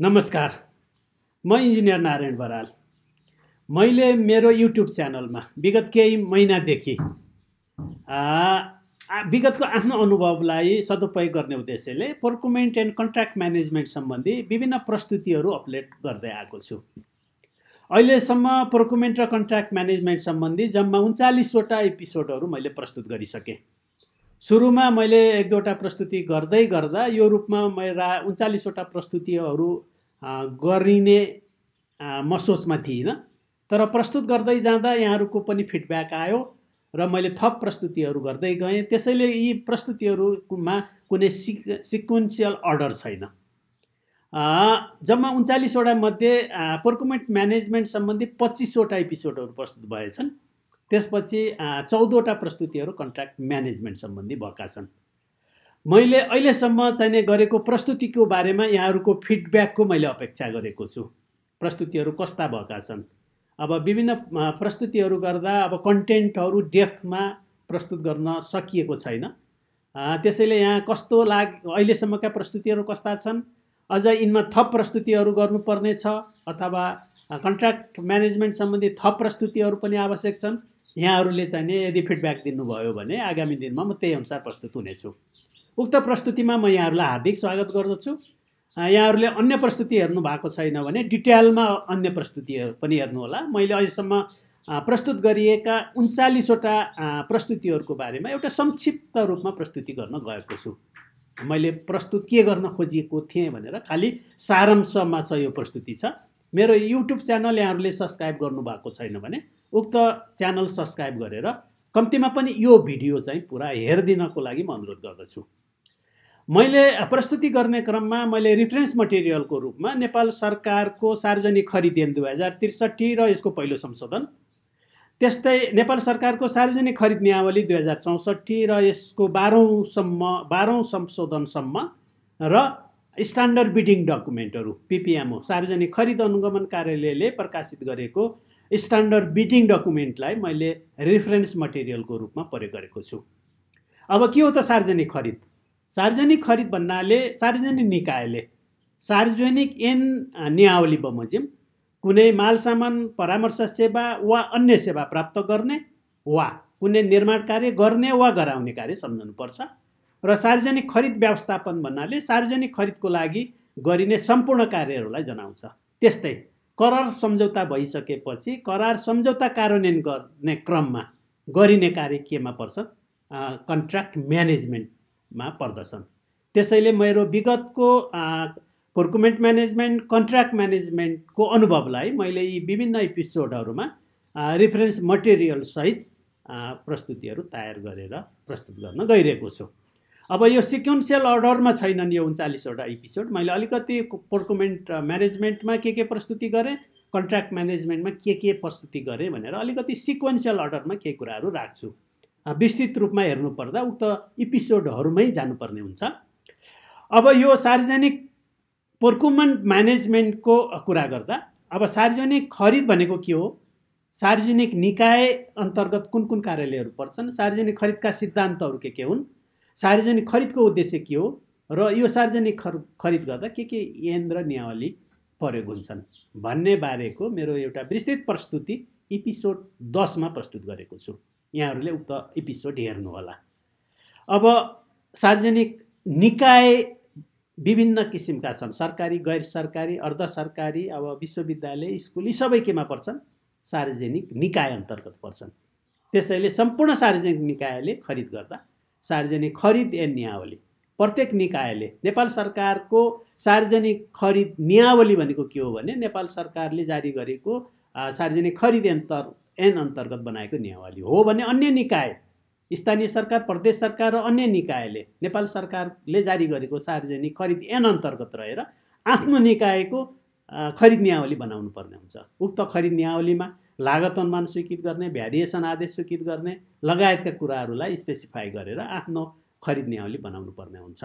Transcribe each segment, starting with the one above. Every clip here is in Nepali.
नमस्कार म इन्जिनियर नारायण बराल मैले मेरो युट्युब च्यानलमा विगत केही महिनादेखि विगतको आफ्नो अनुभवलाई सदुपयोग गर्ने उद्देश्यले पर्कुमेन्ट एन्ड कन्ट्र्याक्ट म्यानेजमेन्ट सम्बन्धी विभिन्न प्रस्तुतिहरू अपलोड गर्दै आएको छु अहिलेसम्म पर्कुमेन्ट र कन्ट्र्याक्ट म्यानेजमेन्ट सम्बन्धी जम्मा उन्चालिसवटा एपिसोडहरू मैले प्रस्तुत गरिसकेँ सुरुमा मैले एक दुईवटा प्रस्तुति गर्दै गर्दा यो रूपमा मेरा उन्चालिसवटा प्रस्तुतिहरू गरिने म सोचमा थिइनँ तर प्रस्तुत गर्दै जाँदा यहाँहरूको पनि फिडब्याक आयो र मैले थप प्रस्तुतिहरू गर्दै गएँ त्यसैले यी प्रस्तुतिहरूमा कुनै सिक सिक्वेन्सियल अर्डर छैन जम्मा उन्चालिसवटा मध्ये पर्कुमेन्ट म्यानेजमेन्ट सम्बन्धी पच्चिसवटा एपिसोडहरू प्रस्तुत भएछन् त्यसपछि चौधवटा प्रस्तुतिहरू कन्ट्र्याक्ट म्यानेजमेन्ट सम्बन्धी भएका छन् मैले अहिलेसम्म चाहिने गरेको प्रस्तुतिको बारेमा यहाँहरूको फिडब्याकको मैले अपेक्षा गरेको छु प्रस्तुतिहरू कस्ता भएका छन् अब विभिन्न प्रस्तुतिहरू गर्दा अब कन्टेन्टहरू डेफ्थमा प्रस्तुत गर्न सकिएको छैन त्यसैले यहाँ कस्तो लाग अहिलेसम्मका प्रस्तुतिहरू कस्ता छन् अझ यिनमा थप प्रस्तुतिहरू गर्नुपर्नेछ अथवा कन्ट्र्याक्ट म्यानेजमेन्ट सम्बन्धी थप प्रस्तुतिहरू पनि आवश्यक छन् यहाँहरूले चाहिने यदि फिडब्याक दिनुभयो भने आगामी दिनमा म त्यही अनुसार प्रस्तुत हुनेछु उक्त प्रस्तुतिमा म यहाँहरूलाई हार्दिक स्वागत गर्दछु यहाँहरूले अन्य प्रस्तुति हेर्नु भएको छैन भने डिटेलमा अन्य प्रस्तुतिहरू पनि हेर्नुहोला मैले अहिलेसम्म प्रस्तुत गरिएका उन्चालिसवटा प्रस्तुतिहरूको बारेमा एउटा संक्षिप्त रूपमा प्रस्तुति गर्न गएको छु मैले प्रस्तुत के गर्न खोजिएको थिएँ भनेर खालि सारांशमा छ यो प्रस्तुति छ मेरो युट्युब च्यानल यहाँहरूले सब्सक्राइब गर्नुभएको छैन भने उक्त च्यानल सब्सक्राइब गरेर कम्तीमा पनि यो भिडियो चाहिँ पुरा हेरिदिनको लागि म अनुरोध गर्दछु मैले प्रस्तुति गर्ने क्रममा मैले रिफरेन्स मटेरियलको रूपमा नेपाल सरकारको सार्वजनिक खरिद ऐन दुई हजार त्रिसठी र यसको पहिलो संशोधन त्यस्तै नेपाल सरकारको सार्वजनिक खरिद नियावली दुई हजार चौसठी र यसको बाह्रौँसम्म बाह्रौँ संशोधनसम्म र स्ट्यान्डर्ड बिडिङ डकुमेन्टहरू पिपिएमओ सार्वजनिक खरिद अनुगमन कार्यालयले प्रकाशित गरेको स्ट्यान्डर्ड बिडिङ डकुमेन्टलाई मैले रेफरेन्स मटेरियलको रूपमा प्रयोग गरेको छु अब के हो त सार्वजनिक खरिद सार्वजनिक खरिद भन्नाले सार्वजनिक निकायले सार्वजनिक एन नियावली बमोजिम कुनै माल सामान परामर्श सेवा वा अन्य सेवा प्राप्त गर्ने वा कुनै निर्माण कार्य गर्ने वा गराउने कार्य सम्झनुपर्छ र सार्वजनिक खरिद व्यवस्थापन भन्नाले सार्वजनिक खरिदको लागि गरिने सम्पूर्ण कार्यहरूलाई जनाउँछ त्यस्तै करार सम्झौता भइसकेपछि करार सम्झौता कार्यान्वयन गर्ने क्रममा गरिने कार्य केमा पर्छ कन्ट्र्याक्ट म्यानेजमेन्टमा पर्दछन् त्यसैले मेरो विगतको प्रोकुमेन्ट म्यानेजमेन्ट कन्ट्र्याक्ट म्यानेजमेन्टको अनुभवलाई मैले यी विभिन्न एपिसोडहरूमा रिफरेन्स मटेरियलसहित प्रस्तुतिहरू तयार गरेर प्रस्तुत गर्न गइरहेको छु अब यो सिक्वेन्सियल अर्डरमा छैनन् यो उन्चालिसवटा एपिसोड मैले अलिकति पर्कुमेन्ट म्यानेजमेन्टमा के के प्रस्तुति गरेँ कन्ट्र्याक्ट म्यानेजमेन्टमा के के प्रस्तुति गरेँ भनेर अलिकति सिक्वेन्सियल अर्डरमा के कुराहरू राख्छु विस्तृत रूपमा हेर्नुपर्दा उक्त इपिसोडहरूमै जानुपर्ने हुन्छ अब यो सार्वजनिक पर्कुमेन्ट म्यानेजमेन्टको कुरा गर्दा अब सार्वजनिक खरिद भनेको के हो सार्वजनिक निकाय अन्तर्गत कुन कुन कार्यालयहरू पर्छन् सार्वजनिक खरिदका सिद्धान्तहरू के के हुन् सार्वजनिक खरिदको उद्देश्य के हो र यो सार्वजनिक खर खरिद गर्दा के के र नियावली प्रयोग हुन्छन् भन्ने बारेको मेरो एउटा विस्तृत प्रस्तुति इपिसोड दसमा प्रस्तुत गरेको छु यहाँहरूले उक्त इपिसोड हेर्नुहोला अब सार्वजनिक निकाय विभिन्न किसिमका छन् सरकारी गैर सरकारी अर्ध सरकारी अब विश्वविद्यालय स्कुल यी सबै केमा पर्छन् सार्वजनिक निकाय अन्तर्गत पर्छन् त्यसैले सम्पूर्ण सार्वजनिक निकायले खरिद गर्दा सार्वजनिक खरिद एन नियावली प्रत्येक निकायले नेपाल सरकारको सार्वजनिक खरिद नियावली भनेको के हो भने नेपाल सरकारले जारी गरेको सार्वजनिक खरिद अन्तर एन अन्तर्गत बनाएको नियावली हो भने अन्य निकाय स्थानीय सरकार प्रदेश सरकार र अन्य निकायले नेपाल सरकारले जारी गरेको सार्वजनिक खरिद एन अन्तर्गत रहेर आफ्नो निकायको खरिद नियावली बनाउनु पर्ने हुन्छ उक्त खरिद नियावलीमा लागत अनुमान स्वीकृत गर्ने भ्यारिएसन आदेश स्वीकृत गर्ने लगायतका कुराहरूलाई स्पेसिफाई गरेर आफ्नो खरिद नियावली बनाउनु पर्ने हुन्छ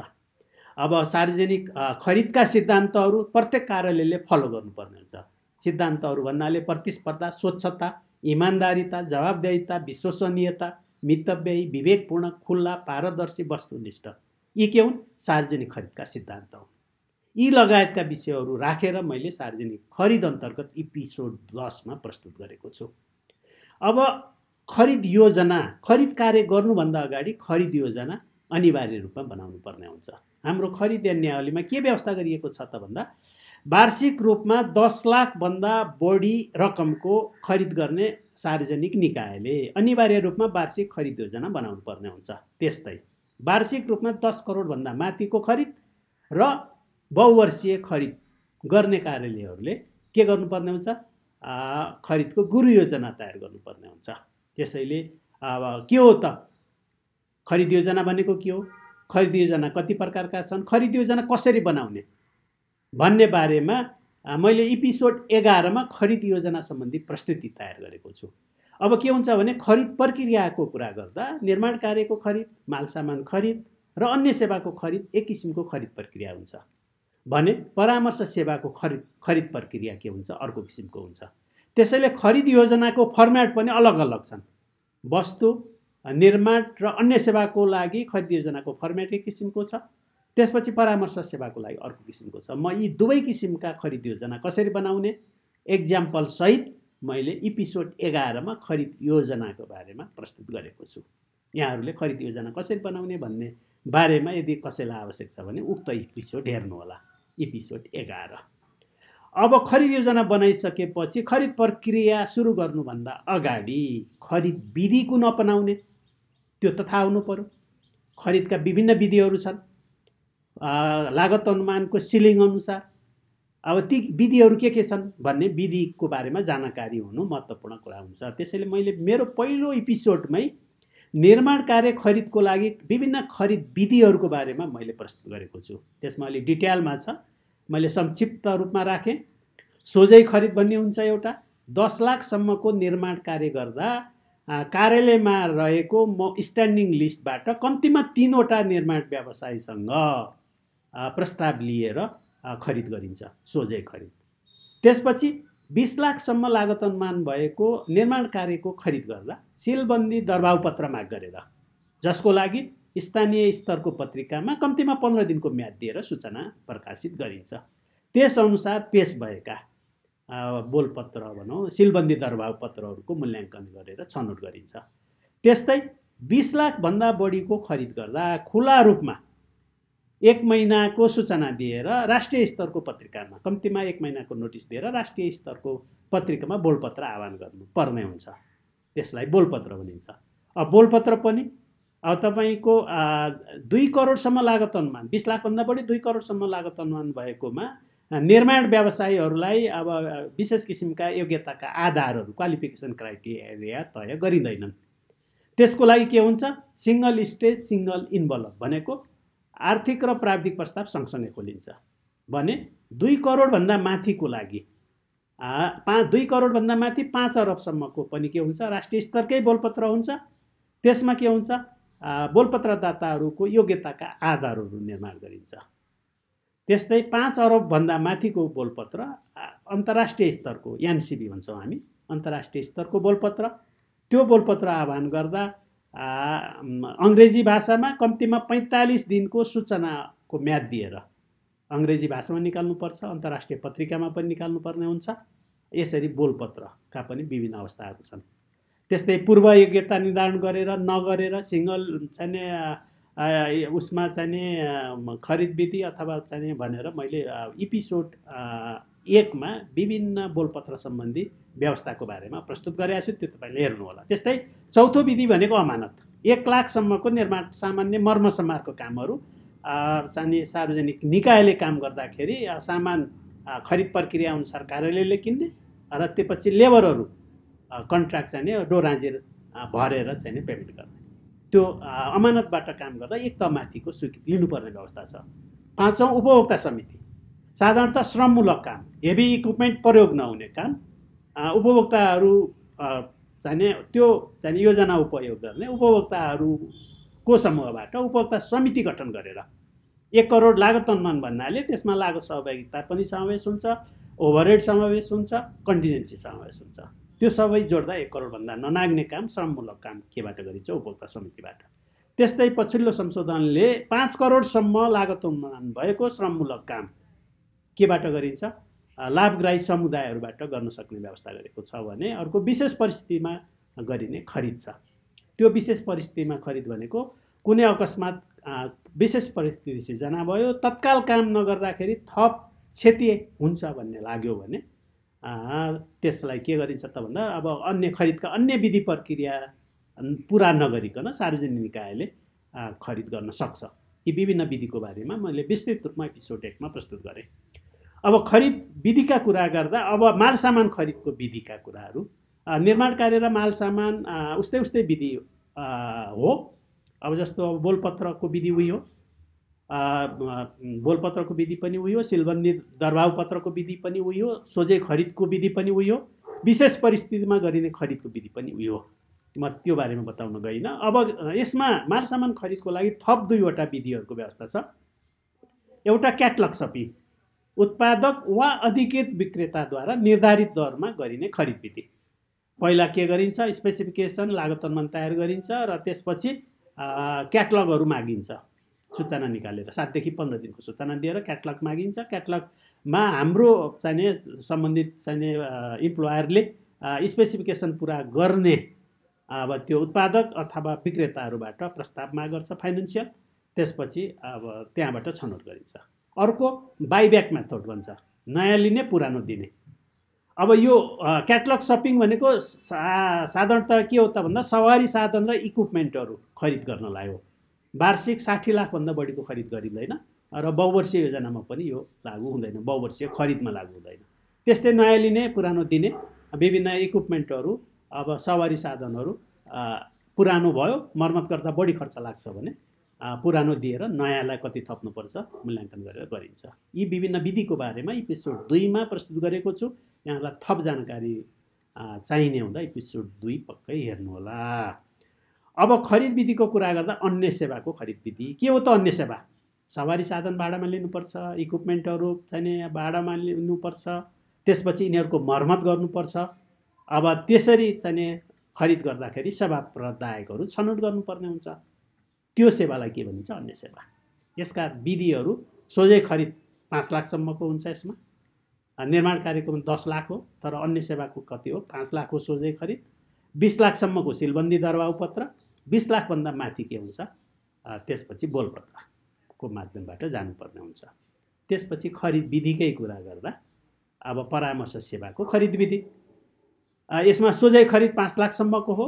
अब सार्वजनिक खरिदका सिद्धान्तहरू प्रत्येक कार्यालयले फलो गर्नुपर्ने हुन्छ सिद्धान्तहरू भन्नाले प्रतिस्पर्धा स्वच्छता इमान्दारिता जवाबदायिता विश्वसनीयता मितव्ययी विवेकपूर्ण खुल्ला पारदर्शी वस्तुनिष्ठ यी के हुन् सार्वजनिक खरिदका सिद्धान्त हुन् यी लगायतका विषयहरू राखेर मैले सार्वजनिक खरिद अन्तर्गत इपिसोड दसमा प्रस्तुत गरेको छु अब खरिद योजना खरिद कार्य गर्नुभन्दा अगाडि खरिद योजना अनिवार्य रूपमा बनाउनु पर्ने हुन्छ हाम्रो खरिद न्यावलीमा के व्यवस्था गरिएको छ त भन्दा वार्षिक रूपमा दस लाखभन्दा बढी रकमको खरिद गर्ने सार्वजनिक निकायले अनिवार्य रूपमा वार्षिक खरिद योजना बनाउनु पर्ने हुन्छ त्यस्तै वार्षिक रूपमा दस करोडभन्दा माथिको खरिद र बहुवर्षीय खरिद गर्ने कार्यालयहरूले के गर्नुपर्ने हुन्छ खरिदको गुरु योजना तयार गर्नुपर्ने हुन्छ त्यसैले अब के हो त खरिद योजना भनेको के हो खरिद योजना कति प्रकारका छन् खरिद योजना कसरी बनाउने भन्ने बारेमा मैले इपिसोड एघारमा खरिद योजना सम्बन्धी प्रस्तुति तयार गरेको छु अब के हुन्छ भने खरिद प्रक्रियाको कुरा गर्दा निर्माण कार्यको खरिद माल सामान खरिद र अन्य सेवाको खरिद एक किसिमको खरिद प्रक्रिया हुन्छ भने परामर्श सेवाको खरिद खरिद प्रक्रिया के हुन्छ अर्को किसिमको हुन्छ त्यसैले खरिद योजनाको फर्मेट पनि अलग अलग छन् वस्तु निर्माण र अन्य सेवाको लागि खरिद योजनाको फर्मेट एक किसिमको छ त्यसपछि परामर्श सेवाको लागि अर्को किसिमको छ म यी दुवै किसिमका खरिद योजना कसरी बनाउने इक्जाम्पलसहित मैले इपिसोड एघारमा खरिद योजनाको बारेमा प्रस्तुत गरेको छु यहाँहरूले खरिद योजना कसरी बनाउने भन्ने बारेमा यदि कसैलाई आवश्यक छ भने उक्त इपिसोड हेर्नुहोला एपिसोड एघार अब खरिद योजना बनाइसकेपछि खरिद प्रक्रिया सुरु गर्नुभन्दा अगाडि खरिद विधि कुन अपनाउने त्यो त थाहा हुनु पऱ्यो खरिदका विभिन्न विधिहरू छन् लागत अनुमानको सिलिङ अनुसार अब ती विधिहरू के के छन् भन्ने विधिको बारेमा जानकारी हुनु महत्त्वपूर्ण कुरा हुन्छ त्यसैले मैले मेरो पहिलो एपिसोडमै निर्माण कार्य खरिदको लागि विभिन्न खरिद विधिहरूको बारेमा मैले प्रस्तुत गरेको छु त्यसमा अलि डिटेलमा छ मैले संक्षिप्त रूपमा राखेँ सोझै खरिद भन्ने हुन्छ एउटा दस लाखसम्मको निर्माण कार्य गर्दा कार्यालयमा रहेको म स्ट्यान्डिङ लिस्टबाट कम्तीमा तिनवटा निर्माण व्यवसायसँग प्रस्ताव लिएर खरिद गरिन्छ सोझै खरिद त्यसपछि बिस लाखसम्म अनुमान भएको निर्माण कार्यको खरिद गर्दा सिलबन्दी दरबाउपत्र माग गरेर जसको लागि स्थानीय स्तरको पत्रिकामा कम्तीमा पन्ध्र दिनको म्याद दिएर सूचना प्रकाशित गरिन्छ त्यसअनुसार पेस भएका बोलपत्र भनौँ सिलबन्दी दरबाउपत्रहरूको मूल्याङ्कन गरेर छनौट गरिन्छ त्यस्तै बिस लाखभन्दा बढीको खरिद गर्दा खुला रूपमा एक महिनाको सूचना दिएर राष्ट्रिय स्तरको पत्रिकामा कम्तीमा एक महिनाको नोटिस दिएर राष्ट्रिय स्तरको पत्रिकामा बोलपत्र आह्वान गर्नु पर्ने हुन्छ त्यसलाई बोलपत्र भनिन्छ अब बोलपत्र पनि अब तपाईँको दुई करोडसम्म लागत अनुमान बिस लाखभन्दा बढी दुई करोडसम्म लागत अनुमान भएकोमा निर्माण व्यवसायीहरूलाई अब विशेष किसिमका योग्यताका आधारहरू क्वालिफिकेसन क्राइटेरिया तय गरिँदैनन् त्यसको लागि के हुन्छ सिङ्गल स्टेज सिङ्गल इन्भल्भ भनेको आर्थिक र प्राविधिक प्रस्ताव सँगसँगै खोलिन्छ भने दुई करोडभन्दा माथिको लागि पाँच दुई करोडभन्दा माथि पाँच अरबसम्मको पनि के हुन्छ राष्ट्रिय स्तरकै बोलपत्र हुन्छ त्यसमा के हुन्छ बोलपत्रदाताहरूको योग्यताका आधारहरू निर्माण गरिन्छ त्यस्तै पाँच अरबभन्दा माथिको बोलपत्र अन्तर्राष्ट्रिय स्तरको एनसिबी भन्छौँ हामी अन्तर्राष्ट्रिय स्तरको बोलपत्र त्यो बोलपत्र आह्वान गर्दा अङ्ग्रेजी भाषामा कम्तीमा पैँतालिस दिनको सूचनाको म्याद दिएर अङ्ग्रेजी भाषामा निकाल्नुपर्छ अन्तर्राष्ट्रिय पत्रिकामा पनि निकाल्नुपर्ने हुन्छ यसरी बोलपत्रका पनि विभिन्न अवस्थाहरू छन् त्यस्तै पूर्व योग्यता निर्धारण गरेर नगरेर सिङ्गल छ उसमा चाहिँ खरिद विधि अथवा चाहिँ भनेर मैले इपिसोड एकमा विभिन्न बोलपत्र सम्बन्धी व्यवस्थाको बारेमा प्रस्तुत गरेको छु त्यो तपाईँले हेर्नुहोला त्यस्तै चौथो विधि भनेको अमानत एक लाखसम्मको निर्माण सामान्य मर्म समारको कामहरू चाहिँ सार्वजनिक निकायले काम गर्दाखेरि सामान खरिद प्रक्रिया अनुसार कार्यालयले किन्ने र त्यो पछि लेबरहरू कन्ट्र्याक्ट चाहिँ डोराजेर भरेर चाहिँ पेमेन्ट गर्ने त्यो अमानतबाट काम गर्दा एक त माथिको स्वीकृति लिनुपर्ने व्यवस्था छ पाँचौँ उपभोक्ता समिति साधारणतः श्रममूलक काम हेभी इक्विपमेन्ट प्रयोग नहुने काम उपभोक्ताहरू चाहिने त्यो चाहिने योजना उपयोग गर्ने उपभोक्ताहरूको समूहबाट उपभोक्ता समिति गठन गरेर एक करोड लागत अनुमान भन्नाले त्यसमा लागत सहभागिता पनि समावेश हुन्छ ओभरहेड समावेश हुन्छ कन्टिजेन्सी समावेश हुन्छ त्यो सबै जोड्दा एक करोडभन्दा ननाग्ने काम श्रममूलक काम केबाट गरिन्छ उपभोक्ता समितिबाट त्यस्तै पछिल्लो संशोधनले पाँच करोडसम्म लागत उन्मूलन भएको श्रममूलक काम केबाट गरिन्छ लाभग्राही समुदायहरूबाट गर्न सक्ने व्यवस्था गरेको छ भने अर्को विशेष परिस्थितिमा गरिने खरिद छ त्यो विशेष परिस्थितिमा खरिद भनेको कुनै अकस्मात विशेष परिस्थिति सिर्जना भयो तत्काल काम नगर्दाखेरि थप क्षति हुन्छ भन्ने लाग्यो भने त्यसलाई के गरिन्छ त भन्दा अब अन्य खरिदका अन्य विधि प्रक्रिया पुरा नगरिकन सार्वजनिक निकायले खरिद गर्न सक्छ यी विभिन्न विधिको बारेमा मैले विस्तृत रूपमा एपिसोड एकमा प्रस्तुत गरेँ अब खरिद विधिका कुरा गर्दा अब माल सामान खरिदको विधिका कुराहरू निर्माण कार्य र माल सामान उस्तै उस्तै विधि हो अब जस्तो अब बोलपत्रको विधि उही हो बोलपत्रको विधि पनि उयो सिलबन्दी सिलबन्दी पत्रको विधि पनि उयो सोझे सोझै खरिदको विधि पनि उयो विशेष परिस्थितिमा गरिने खरिदको विधि पनि उयो म त्यो बारेमा बताउन गइनँ अब यसमा सामान खरिदको लागि थप दुईवटा विधिहरूको व्यवस्था छ एउटा क्याटलग सपिङ उत्पादक वा अधिकृत विक्रेताद्वारा निर्धारित दरमा गरिने खरिद विधि पहिला के गरिन्छ स्पेसिफिकेसन लागत अनुमान तयार गरिन्छ र त्यसपछि क्याटलगहरू मागिन्छ सूचना निकालेर सातदेखि पन्ध्र दिनको सूचना दिएर क्याटलग मागिन्छ क्याटलगमा हाम्रो चाहिने सम्बन्धित चाहिने इम्प्लोयरले स्पेसिफिकेसन पुरा गर्ने अब त्यो उत्पादक अथवा विक्रेताहरूबाट प्रस्ताव गर्छ फाइनेन्सियल त्यसपछि अब त्यहाँबाट छनौट गरिन्छ अर्को बाइब्याक मेथड भन्छ नयाँ लिने पुरानो दिने अब यो क्याटलग सपिङ भनेको सा साधारणतः के हो त भन्दा सवारी साधन र इक्विपमेन्टहरू खरिद गर्नलाई हो वार्षिक साठी लाखभन्दा बढीको खरिद गरिँदैन र बहुवर्षीय योजनामा पनि यो लागु हुँदैन बहुवर्षीय खरिदमा लागु हुँदैन त्यस्तै नयाँ लिने पुरानो दिने विभिन्न इक्विपमेन्टहरू अब सवारी साधनहरू पुरानो भयो मर्मत गर्दा बढी खर्च लाग्छ भने पुरानो दिएर नयाँलाई कति थप्नुपर्छ मूल्याङ्कन गरेर गरिन्छ यी विभिन्न विधिको बारेमा एपिसोड दुईमा प्रस्तुत गरेको छु यहाँलाई थप जानकारी चाहिने हुँदा एपिसोड दुई पक्कै हेर्नुहोला अब खरिद विधिको कुरा गर्दा अन्य सेवाको खरिद विधि के हो त अन्य सेवा सवारी साधन भाडामा लिनुपर्छ इक्विपमेन्टहरू चाहिँ भाडामा लिनुपर्छ त्यसपछि यिनीहरूको मर्मत गर्नुपर्छ अब त्यसरी चाहिँ खरिद गर्दाखेरि सेवा प्रदायकहरू छनौट गर्नुपर्ने हुन्छ त्यो सेवालाई के भनिन्छ अन्य सेवा यसका विधिहरू सोझै खरिद पाँच लाखसम्मको हुन्छ यसमा निर्माण कार्यक्रम दस लाख हो तर अन्य सेवाको कति हो पाँच लाख हो सोझै खरिद बिस लाखसम्मको सिलबन्दी दरबार उपत्र बिस लाखभन्दा माथि के हुन्छ त्यसपछि बोलपत्रको माध्यमबाट जानुपर्ने हुन्छ त्यसपछि खरिद विधिकै कुरा गर्दा अब परामर्श सेवाको खरिद विधि यसमा सोझै खरिद पाँच लाखसम्मको हो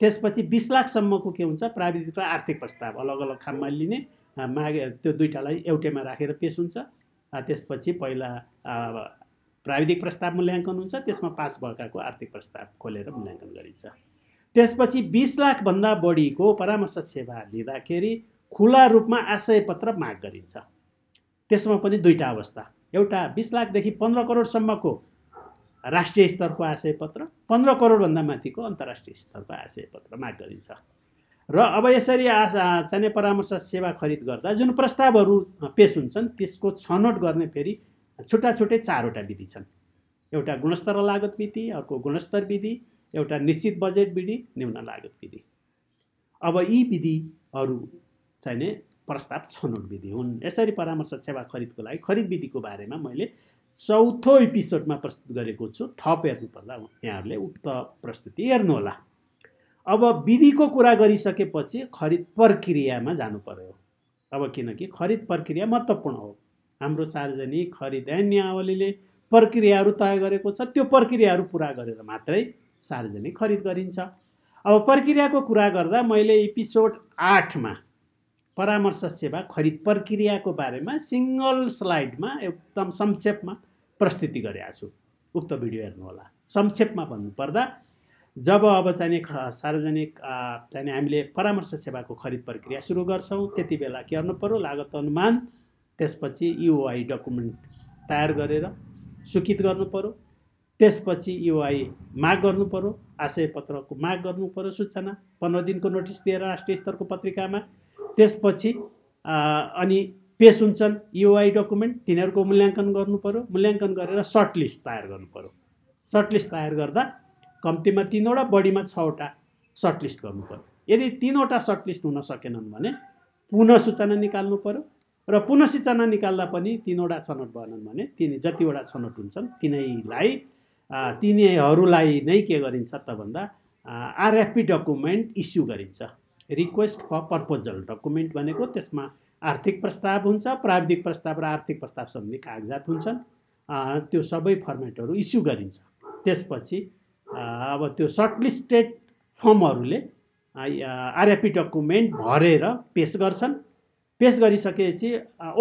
त्यसपछि बिस लाखसम्मको के हुन्छ प्राविधिक र आर्थिक प्रस्ताव अलग अलग खाममा लिने मागे त्यो दुइटालाई एउटैमा राखेर पेस हुन्छ त्यसपछि पहिला प्राविधिक प्रस्ताव मूल्याङ्कन हुन्छ त्यसमा पाँच वर्गको आर्थिक प्रस्ताव खोलेर मूल्याङ्कन गरिन्छ त्यसपछि बिस लाखभन्दा बढीको परामर्श सेवा लिँदाखेरि खुला रूपमा आशयपत्र माग गरिन्छ त्यसमा पनि दुईवटा अवस्था एउटा बिस लाखदेखि पन्ध्र करोडसम्मको राष्ट्रिय स्तरको आशयपत्र पन्ध्र करोडभन्दा माथिको अन्तर्राष्ट्रिय स्तरको आशयपत्र माग गरिन्छ र अब यसरी आशा चाहिने परामर्श सेवा खरिद गर्दा जुन प्रस्तावहरू पेस हुन्छन् त्यसको छनौट गर्ने फेरि छुट्टा छुट्टै चारवटा विधि छन् एउटा गुणस्तर लागत विधि अर्को गुणस्तर विधि एउटा निश्चित बजेट विधि न्यून लागत विधि अब यी विधिहरू चाहिँ प्रस्ताव छनौट विधि हुन् यसरी परामर्श सेवा खरिदको लागि खरिद विधिको बारेमा मैले चौथो एपिसोडमा प्रस्तुत गरेको छु थप हेर्नुपर्दा यहाँहरूले उक्त प्रस्तुति हेर्नुहोला अब विधिको कुरा गरिसकेपछि खरिद प्रक्रियामा जानु पर्यो अब किनकि खरिद प्रक्रिया महत्त्वपूर्ण हो हाम्रो सार्वजनिक खरिद नियावलीले प्रक्रियाहरू तय गरेको छ त्यो प्रक्रियाहरू पुरा गरेर मात्रै सार्वजनिक खरिद गरिन्छ अब प्रक्रियाको कुरा गर्दा मैले एपिसोड आठमा परामर्श सेवा खरिद प्रक्रियाको बारेमा सिङ्गल स्लाइडमा एकदम संक्षेपमा प्रस्तुति गरेका छु उक्त भिडियो हेर्नुहोला संक्षेपमा भन्नुपर्दा जब अब चाहिने सार्वजनिक चाहिँ हामीले परामर्श सेवाको खरिद प्रक्रिया सुरु गर्छौँ त्यति बेला के गर्नु पऱ्यो लागत अनुमान त्यसपछि युओआई e डकुमेन्ट तयार गरेर स्वीकृत गर्नु पऱ्यो त्यसपछि युआई माग गर्नुपऱ्यो पत्रको माग गर्नुपऱ्यो सूचना पन्ध्र दिनको नोटिस दिएर राष्ट्रिय स्तरको पत्रिकामा त्यसपछि अनि पेस हुन्छन् युआई डकुमेन्ट तिनीहरूको मूल्याङ्कन पऱ्यो मूल्याङ्कन गरेर सर्ट लिस्ट तयार पऱ्यो सर्ट लिस्ट तयार गर्दा कम्तीमा तिनवटा बढीमा छवटा सर्ट लिस्ट पऱ्यो यदि तिनवटा सर्ट लिस्ट हुन सकेनन् भने पुनः सूचना निकाल्नु पऱ्यो र पुनः सूचना निकाल्दा पनि तिनवटा छनौट भएनन् भने तिनी जतिवटा छनौट हुन्छन् तिनैलाई तिनीहरूलाई नै के गरिन्छ त भन्दा आरएफपी डकुमेन्ट इस्यु गरिन्छ रिक्वेस्ट फर पर्पोजल डकुमेन्ट भनेको त्यसमा आर्थिक प्रस्ताव हुन्छ प्राविधिक प्रस्ताव र आर्थिक प्रस्ताव सम्बन्धी कागजात हुन्छन् त्यो सबै फर्मेटहरू इस्यु गरिन्छ त्यसपछि अब त्यो सर्टलिस्टेड फर्महरूले आरएफपी डकुमेन्ट भरेर पेस गर्छन् पेस गरिसकेपछि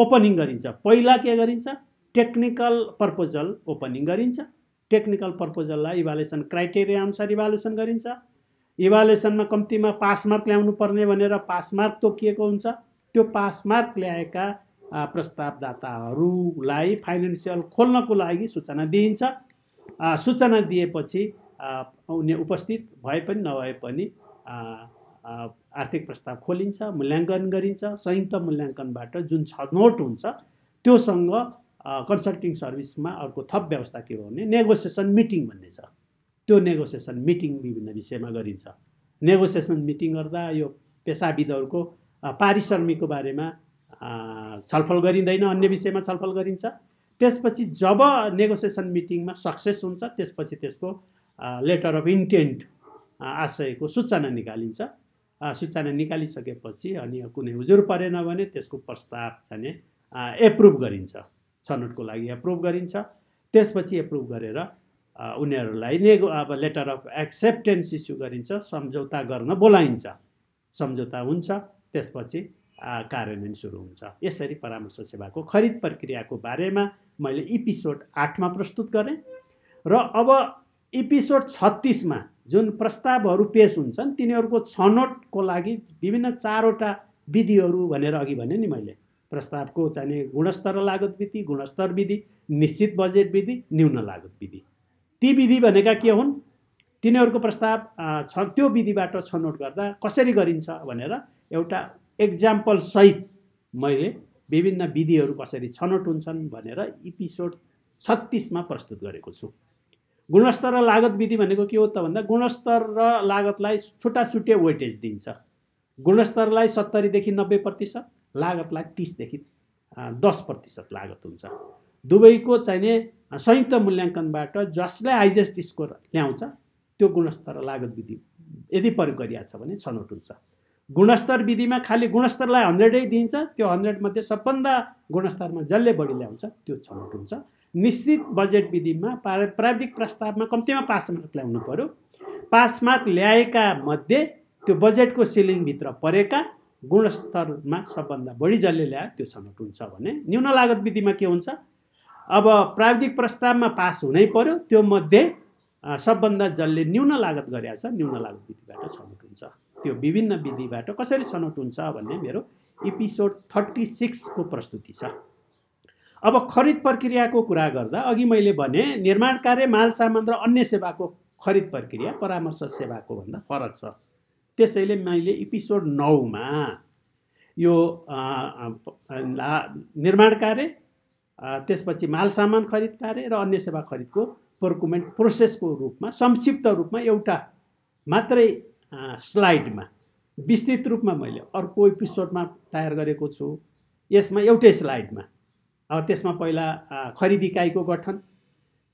ओपनिङ गरिन्छ पहिला के गरिन्छ टेक्निकल पर्पोजल ओपनिङ गरिन्छ टेक्निकल प्रपोजललाई इभालुएसन क्राइटेरिया अनुसार इभालुएसन गरिन्छ इभालुएसनमा कम्तीमा पास मार्क ल्याउनु पर्ने भनेर पास मार्क तोकिएको हुन्छ त्यो पास मार्क ल्याएका प्रस्तावदाताहरूलाई फाइनेन्सियल खोल्नको लागि सूचना दिइन्छ सूचना दिएपछि उनी उपस्थित भए पनि नभए पनि आर्थिक प्रस्ताव खोलिन्छ मूल्याङ्कन गरिन्छ संयुक्त मूल्याङ्कनबाट जुन छनौट हुन्छ त्योसँग कन्सल्टिङ सर्भिसमा अर्को थप व्यवस्था के हो भने नेगोसिएसन मिटिङ भन्ने छ त्यो नेगोसिएसन मिटिङ विभिन्न विषयमा गरिन्छ नेगोसिएसन मिटिङ गर्दा यो पेसाविदहरूको पारिश्रमिकको बारेमा छलफल गरिँदैन अन्य विषयमा छलफल गरिन्छ त्यसपछि जब नेगोसिएसन मिटिङमा सक्सेस हुन्छ त्यसपछि त्यसको लेटर अफ इन्टेन्ट आशयको सूचना निकालिन्छ सूचना निकालिसकेपछि अनि कुनै उजुर परेन भने त्यसको प्रस्ताव चाहिँ एप्रुभ गरिन्छ छनौटको लागि एप्रुभ गरिन्छ त्यसपछि एप्रुभ गरेर उनीहरूलाई नेगो अब लेटर अफ एक्सेप्टेन्स इस्यु गरिन्छ सम्झौता गर्न बोलाइन्छ सम्झौता हुन्छ त्यसपछि कार्यान्वयन सुरु हुन्छ यसरी परामर्श सेवाको खरिद प्रक्रियाको बारेमा मैले इपिसोड आठमा प्रस्तुत गरेँ र अब इपिसोड छत्तिसमा जुन प्रस्तावहरू पेस हुन्छन् तिनीहरूको छनौटको लागि विभिन्न चारवटा विधिहरू भनेर अघि भने नि मैले प्रस्तावको चाहिने गुणस्तर लागत विधि गुणस्तर विधि निश्चित बजेट विधि न्यून लागत विधि ती विधि भनेका के हुन् तिनीहरूको प्रस्ताव छ त्यो विधिबाट छनौट गर्दा कसरी गरिन्छ भनेर एउटा सहित मैले विभिन्न विधिहरू कसरी छनौट हुन्छन् भनेर इपिसोड छत्तिसमा प्रस्तुत गरेको छु गुणस्तर र लागत विधि भनेको के हो त भन्दा गुणस्तर र लागतलाई छुट्टा छुट्टै वेटेज दिन्छ गुणस्तरलाई सत्तरीदेखि नब्बे प्रतिशत लागतलाई तिसदेखि दस प्रतिशत लागत हुन्छ दुवैको चाहिने संयुक्त मूल्याङ्कनबाट जसले हाइजेस्ट स्कोर ल्याउँछ त्यो गुणस्तर लागत विधि यदि प्रयोग गरिएको छ भने छनौट हुन्छ गुणस्तर विधिमा खालि गुणस्तरलाई हन्ड्रेडै दिइन्छ त्यो हन्ड्रेडमध्ये सबभन्दा गुणस्तरमा जसले बढी ल्याउँछ त्यो छनौट हुन्छ निश्चित बजेट विधिमा प्रा प्राविधिक प्रस्तावमा कम्तीमा पास मार्क ल्याउनु पऱ्यो पास मार्क ल्याएका मध्ये त्यो बजेटको सिलिङभित्र परेका गुणस्तरमा सबभन्दा बढी जसले ल्यायो त्यो छनौट हुन्छ भने न्यून लागत विधिमा के हुन्छ अब प्राविधिक प्रस्तावमा पास हुनै पर्यो त्यो मध्ये सबभन्दा जसले न्यून लागत गरेका छ न्यून लागत विधिबाट छनौट हुन्छ त्यो विभिन्न विधिबाट कसरी छनौट हुन्छ भन्ने मेरो एपिसोड थर्टी सिक्सको प्रस्तुति छ अब खरिद प्रक्रियाको कुरा गर्दा अघि मैले भने निर्माण कार्य माल सामान र अन्य सेवाको खरिद प्रक्रिया परामर्श सेवाको भन्दा फरक छ त्यसैले मैले एपिसोड नौमा यो निर्माण कार्य त्यसपछि माल सामान खरिद कार्य र अन्य सेवा खरिदको प्रोक्युमेन्ट प्रोसेसको रूपमा संक्षिप्त रूपमा एउटा मात्रै स्लाइडमा विस्तृत रूपमा मैले अर्को एपिसोडमा तयार गरेको छु यसमा एउटै स्लाइडमा अब त्यसमा पहिला खरिद इकाइको गठन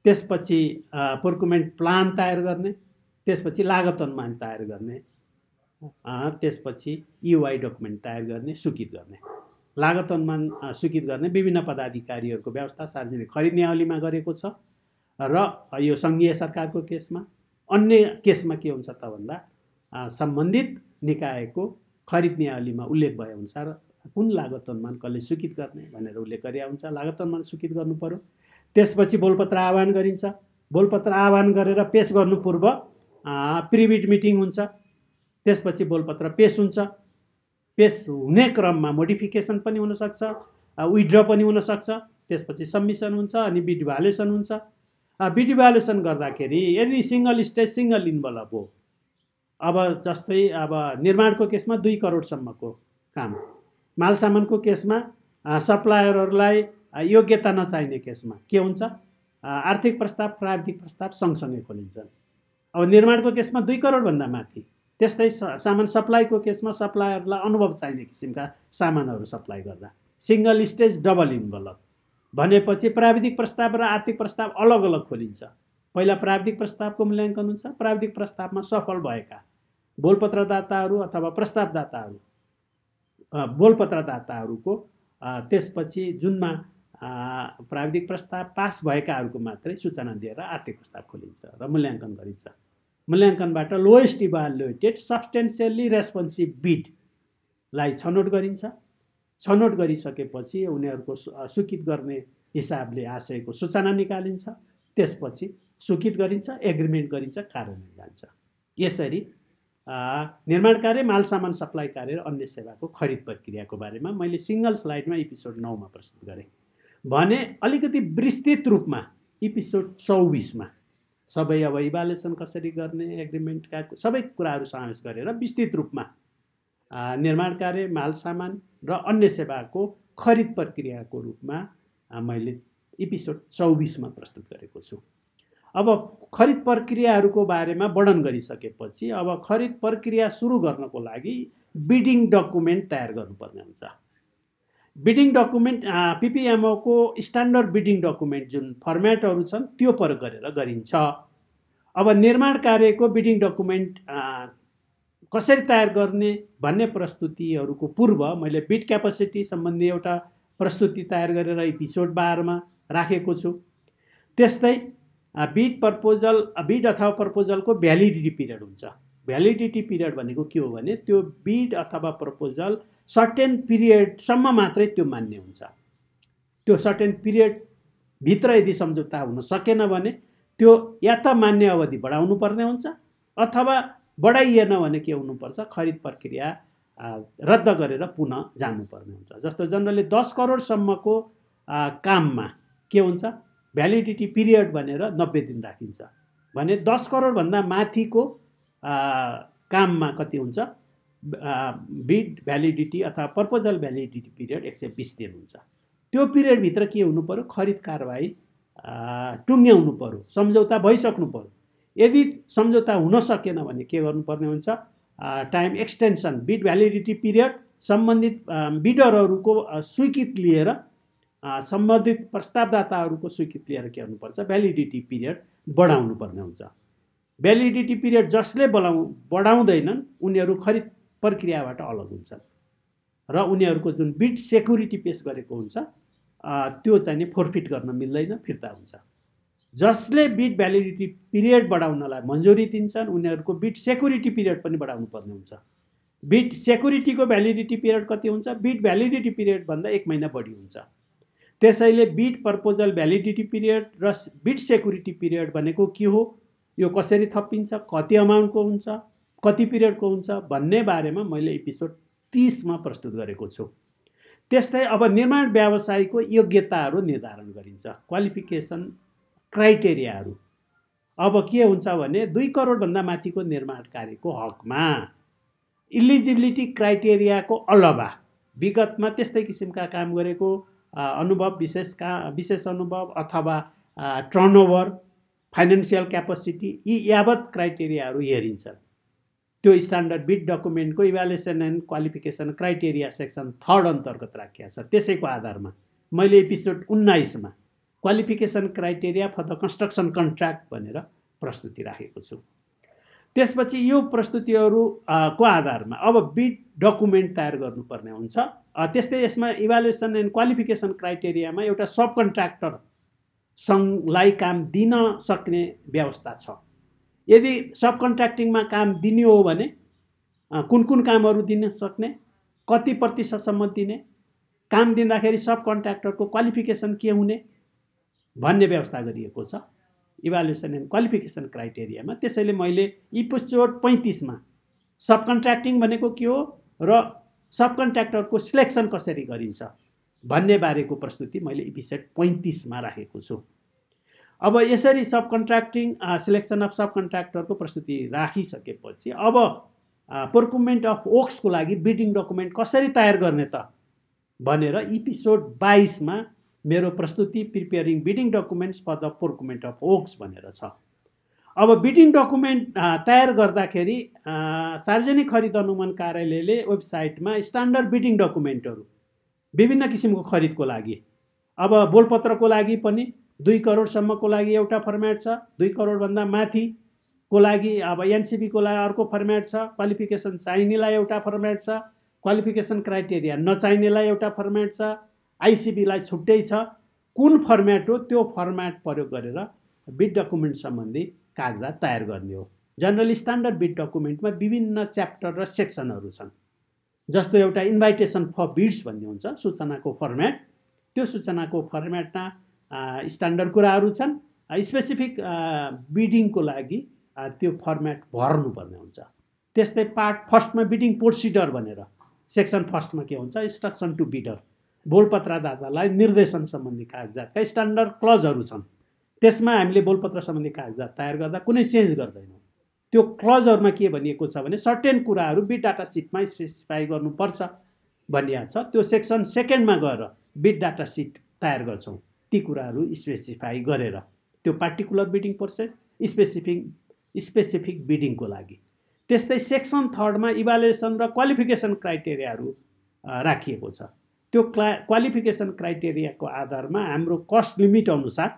त्यसपछि प्रोक्युमेन्ट प्लान तयार गर्ने त्यसपछि लागत अनुमान तयार गर्ने त्यसपछि युआई e डकुमेन्ट तयार गर्ने स्वीकृत गर्ने लागत अनुमान स्वीकृत गर्ने विभिन्न पदाधिकारीहरूको व्यवस्था सार्वजनिक खरिद न्यावलीमा गरेको छ र यो सङ्घीय सरकारको केसमा अन्य केसमा के हुन्छ त भन्दा सम्बन्धित निकायको खरिद न्यावलीमा उल्लेख भए अनुसार कुन लागत अनुमान कसले स्वीकृत गर्ने भनेर उल्लेख गरे हुन्छ लागत अनुमान स्वीकृत गर्नु पऱ्यो त्यसपछि बोलपत्र आह्वान गरिन्छ बोलपत्र आह्वान गरेर पेस गर्नु पूर्व प्रिबिड मिटिङ हुन्छ त्यसपछि बोलपत्र पेस हुन्छ पेस हुने क्रममा मोडिफिकेसन पनि हुनसक्छ विड्र पनि हुनसक्छ त्यसपछि सब्मिसन हुन्छ अनि बिड भ्यालुएसन हुन्छ बिड भ्यालुएसन गर्दाखेरि यदि सिङ्गल स्टेज सिङ्गल इन्भल्भ हो अब जस्तै अब निर्माणको केसमा दुई करोडसम्मको काम माल सामानको केसमा सप्लायरहरूलाई योग्यता नचाहिने केसमा के हुन्छ आर्थिक प्रस्ताव प्राविधिक प्रस्ताव सँगसँगै खोलिन्छ अब निर्माणको केसमा दुई करोडभन्दा माथि त्यस्तै सामान सप्लाईको केसमा सप्लायरलाई अनुभव चाहिने किसिमका सामानहरू सप्लाई गर्दा सिङ्गल स्टेज डबल इन्भल्भ भनेपछि प्राविधिक प्रस्ताव र आर्थिक प्रस्ताव अलग अलग खोलिन्छ पहिला प्राविधिक प्रस्तावको मूल्याङ्कन हुन्छ प्राविधिक प्रस्तावमा सफल भएका बोलपत्रदाताहरू अथवा प्रस्तावदाताहरू बोलपत्रदाताहरूको त्यसपछि जुनमा प्राविधिक प्रस्ताव पास भएकाहरूको मात्रै सूचना दिएर आर्थिक प्रस्ताव खोलिन्छ र मूल्याङ्कन गरिन्छ मूल्याङ्कनबाट लोएस्ट इभ्यालुएटेड सब्सटेन्सियल्ली रेस्पोन्सिभ बिडलाई छनौट गरिन्छ छनौट गरिसकेपछि उनीहरूको सूचित गर्ने हिसाबले आशयको सूचना निकालिन्छ त्यसपछि सूचित गरिन्छ एग्रिमेन्ट गरिन्छ कार्यान्वयन जान्छ यसरी निर्माण कार्य माल सामान सप्लाई कार्य र अन्य सेवाको खरिद प्रक्रियाको बारेमा मैले सिङ्गल स्लाइडमा एपिसोड नौमा प्रस्तुत गरेँ भने अलिकति विस्तृत रूपमा एपिसोड चौबिसमा सबै अब इभालुएसन कसरी गर्ने एग्रिमेन्टका सबै कुराहरू समावेश गरेर विस्तृत रूपमा निर्माण कार्य माल सामान र अन्य सेवाको खरिद प्रक्रियाको रूपमा मैले एपिसोड चौबिसमा प्रस्तुत गरेको छु अब खरिद प्रक्रियाहरूको बारेमा वर्णन गरिसकेपछि अब खरिद प्रक्रिया सुरु गर्नको लागि बिडिङ डकुमेन्ट तयार गर्नुपर्ने हुन्छ बिडिङ डकुमेन्ट पिपिएमओको स्ट्यान्डर्ड बिडिङ डकुमेन्ट जुन फर्मेटहरू छन् त्यो प्रयोग गरेर गरिन्छ अब निर्माण कार्यको बिडिङ डकुमेन्ट कसरी तयार गर्ने भन्ने प्रस्तुतिहरूको पूर्व मैले बिड क्यापेसिटी सम्बन्धी एउटा प्रस्तुति तयार गरेर एपिसोड बाह्रमा राखेको छु त्यस्तै बिड प्रपोजल बिड अथवा प्रपोजलको भ्यालिडिटी पिरियड हुन्छ भ्यालिडिटी पिरियड भनेको के हो भने त्यो बिड अथवा प्रपोजल सर्टेन पिरियडसम्म मात्रै त्यो मान्य हुन्छ त्यो सर्टेन पिरियडभित्र यदि सम्झौता हुन सकेन भने त्यो या त मान्य अवधि बढाउनु पर्ने हुन्छ अथवा बढाइएन भने के हुनुपर्छ खरिद प्रक्रिया रद्द गरेर पुनः जानुपर्ने हुन्छ जस्तो जनरली दस करोडसम्मको काममा के हुन्छ भ्यालिडिटी पिरियड भनेर नब्बे दिन राखिन्छ भने दस करोडभन्दा माथिको काममा कति हुन्छ बिड भ्यालिडिटी अथवा पर्पोजल भ्यालिडिटी पिरियड एक सय बिस दिन हुन्छ त्यो पिरियडभित्र के हुनु पऱ्यो खरिद कारवाही टुङ्ग्याउनु पऱ्यो सम्झौता भइसक्नु पऱ्यो यदि सम्झौता हुन सकेन भने के गर्नुपर्ने हुन्छ time extension bid validity period सम्बन्धित बिडरहरूको स्वीकृत लिएर सम्बन्धित प्रस्तावदाताहरूको स्वीकृत लिएर के गर्नुपर्छ भ्यालिडिटी पिरियड बढाउनु पर्ने हुन्छ भ्यालिडिटी पिरियड जसले बोलाउ बढाउँदैनन् उनीहरू खरिद प्रक्रियाबाट अलग हुन्छन् र उनीहरूको जुन बिट सेक्युरिटी पेस गरेको हुन्छ त्यो चाहिँ नि फोरफिट गर्न मिल्दैन फिर्ता हुन्छ जसले बिट भ्यालिडिटी पिरियड बढाउनलाई मन्जुरी दिन्छन् उनीहरूको बिट सेक्युरिटी पिरियड पनि बढाउनु पर्ने हुन्छ बिट सेक्युरिटीको भ्यालिडिटी पिरियड कति हुन्छ बिट भ्यालिडिटी पिरियडभन्दा एक महिना बढी हुन्छ त्यसैले बिट प्रपोजल भ्यालिडिटी पिरियड र बिट सेक्युरिटी पिरियड भनेको के हो यो कसरी थपिन्छ कति अमाउन्टको हुन्छ कति पिरियडको हुन्छ भन्ने बारेमा मैले एपिसोड तिसमा प्रस्तुत गरेको छु त्यस्तै अब निर्माण व्यवसायको योग्यताहरू निर्धारण गरिन्छ क्वालिफिकेसन क्राइटेरियाहरू अब के हुन्छ भने दुई करोडभन्दा माथिको निर्माण कार्यको हकमा इलिजिबिलिटी क्राइटेरियाको अलावा विगतमा त्यस्तै किसिमका काम गरेको अनुभव विशेष का विशेष अनुभव अथवा टर्नओभर फाइनेन्सियल क्यापेसिटी यी यावत क्राइटेरियाहरू हेरिन्छन् त्यो स्ट्यान्डर्ड बिट डकुमेन्टको evaluation and qualification criteria section third अन्तर्गत राखिएको छ त्यसैको आधारमा मैले एपिसोड उन्नाइसमा qualification criteria for the construction contract भनेर प्रस्तुति राखेको छु त्यसपछि यो प्रस्तुतिहरूको आधारमा अब बिट डकुमेन्ट तयार गर्नुपर्ने हुन्छ त्यस्तै यसमा इभ्यालुएसन एन्ड क्वालिफिकेसन क्राइटेरियामा एउटा सब कन्ट्र्याक्टरसँगलाई काम दिन सक्ने व्यवस्था छ यदि सब कन्ट्र्याक्टिङमा काम दिने हो भने कुन कुन कामहरू दिन सक्ने कति प्रतिशतसम्म दिने काम दिँदाखेरि सब कन्ट्र्याक्टरको क्वालिफिकेसन के हुने भन्ने व्यवस्था गरिएको छ इभालुएसन एन्ड क्वालिफिकेसन क्राइटेरियामा त्यसैले मैले इपिसोड पैँतिसमा सब कन्ट्र्याक्टिङ भनेको के हो र सब कन्ट्र्याक्टरको सिलेक्सन कसरी गरिन्छ भन्ने बारेको प्रस्तुति मैले इपिसोड पैँतिसमा राखेको छु अब यसरी सब कन्ट्राक्टिङ सिलेक्सन अफ सब कन्ट्राक्टरको प्रस्तुति राखिसकेपछि अब प्रोक्युमेन्ट अफ वर्क्सको लागि बिडिङ डकुमेन्ट कसरी तयार गर्ने त भनेर इपिसोड बाइसमा मेरो प्रस्तुति preparing bidding documents for the procurement of works भनेर छ अब बिडिङ डकुमेन्ट तयार गर्दाखेरि सार्वजनिक खरिद अनुमान कार्यालयले वेबसाइटमा स्ट्यान्डर्ड बिडिङ डकुमेन्टहरू विभिन्न किसिमको खरिदको लागि अब बोलपत्रको लागि पनि दुई करोडसम्मको लागि एउटा फर्मेट छ दुई करोडभन्दा माथिको लागि अब एनसिपीको लागि अर्को फर्मेट छ क्वालिफिकेसन चाहिनेलाई एउटा फर्मेट छ क्वालिफिकेसन क्राइटेरिया नचाहिनेलाई एउटा फर्मेट छ आइसिबीलाई छुट्टै छ कुन फर्मेट हो त्यो फर्मेट प्रयोग गरेर बिड डकुमेन्ट सम्बन्धी कागजात तयार गर्ने हो जनरल स्ट्यान्डर्ड बिड डकुमेन्टमा विभिन्न च्याप्टर र सेक्सनहरू छन् जस्तो एउटा इन्भाइटेसन फर बिड्स भन्ने हुन्छ सूचनाको फर्मेट त्यो सूचनाको फर्मेटमा स्ट्यान्डर्ड कुराहरू छन् स्पेसिफिक बिडिङको लागि त्यो फर्मेट भर्नुपर्ने हुन्छ त्यस्तै पार्ट फर्स्टमा बिडिङ प्रोसिडर भनेर सेक्सन फर्स्टमा के हुन्छ इन्स्ट्रक्सन टु बिडर बोलपत्रदातालाई निर्देशन सम्बन्धी कागजातका स्ट्यान्डर्ड क्लजहरू छन् त्यसमा हामीले बोलपत्र सम्बन्धी कागजात तयार गर्दा कुनै चेन्ज गर्दैनौँ त्यो क्लजहरूमा के भनिएको छ भने सर्टेन कुराहरू बिट डाटा सिटमा स्पेसिफाई गर्नुपर्छ भनिएको छ त्यो सेक्सन सेकेन्डमा गएर बिट डाटा सिट तयार गर्छौँ ती कुराहरू स्पेसिफाई गरेर त्यो particular bidding process specific specific बिडिङको लागि त्यस्तै सेक्सन थर्डमा इभालुएसन र क्वालिफिकेसन क्राइटेरियाहरू राखिएको छ त्यो क्ला क्वालिफिकेसन क्राइटेरियाको आधारमा हाम्रो कस्ट लिमिट अनुसार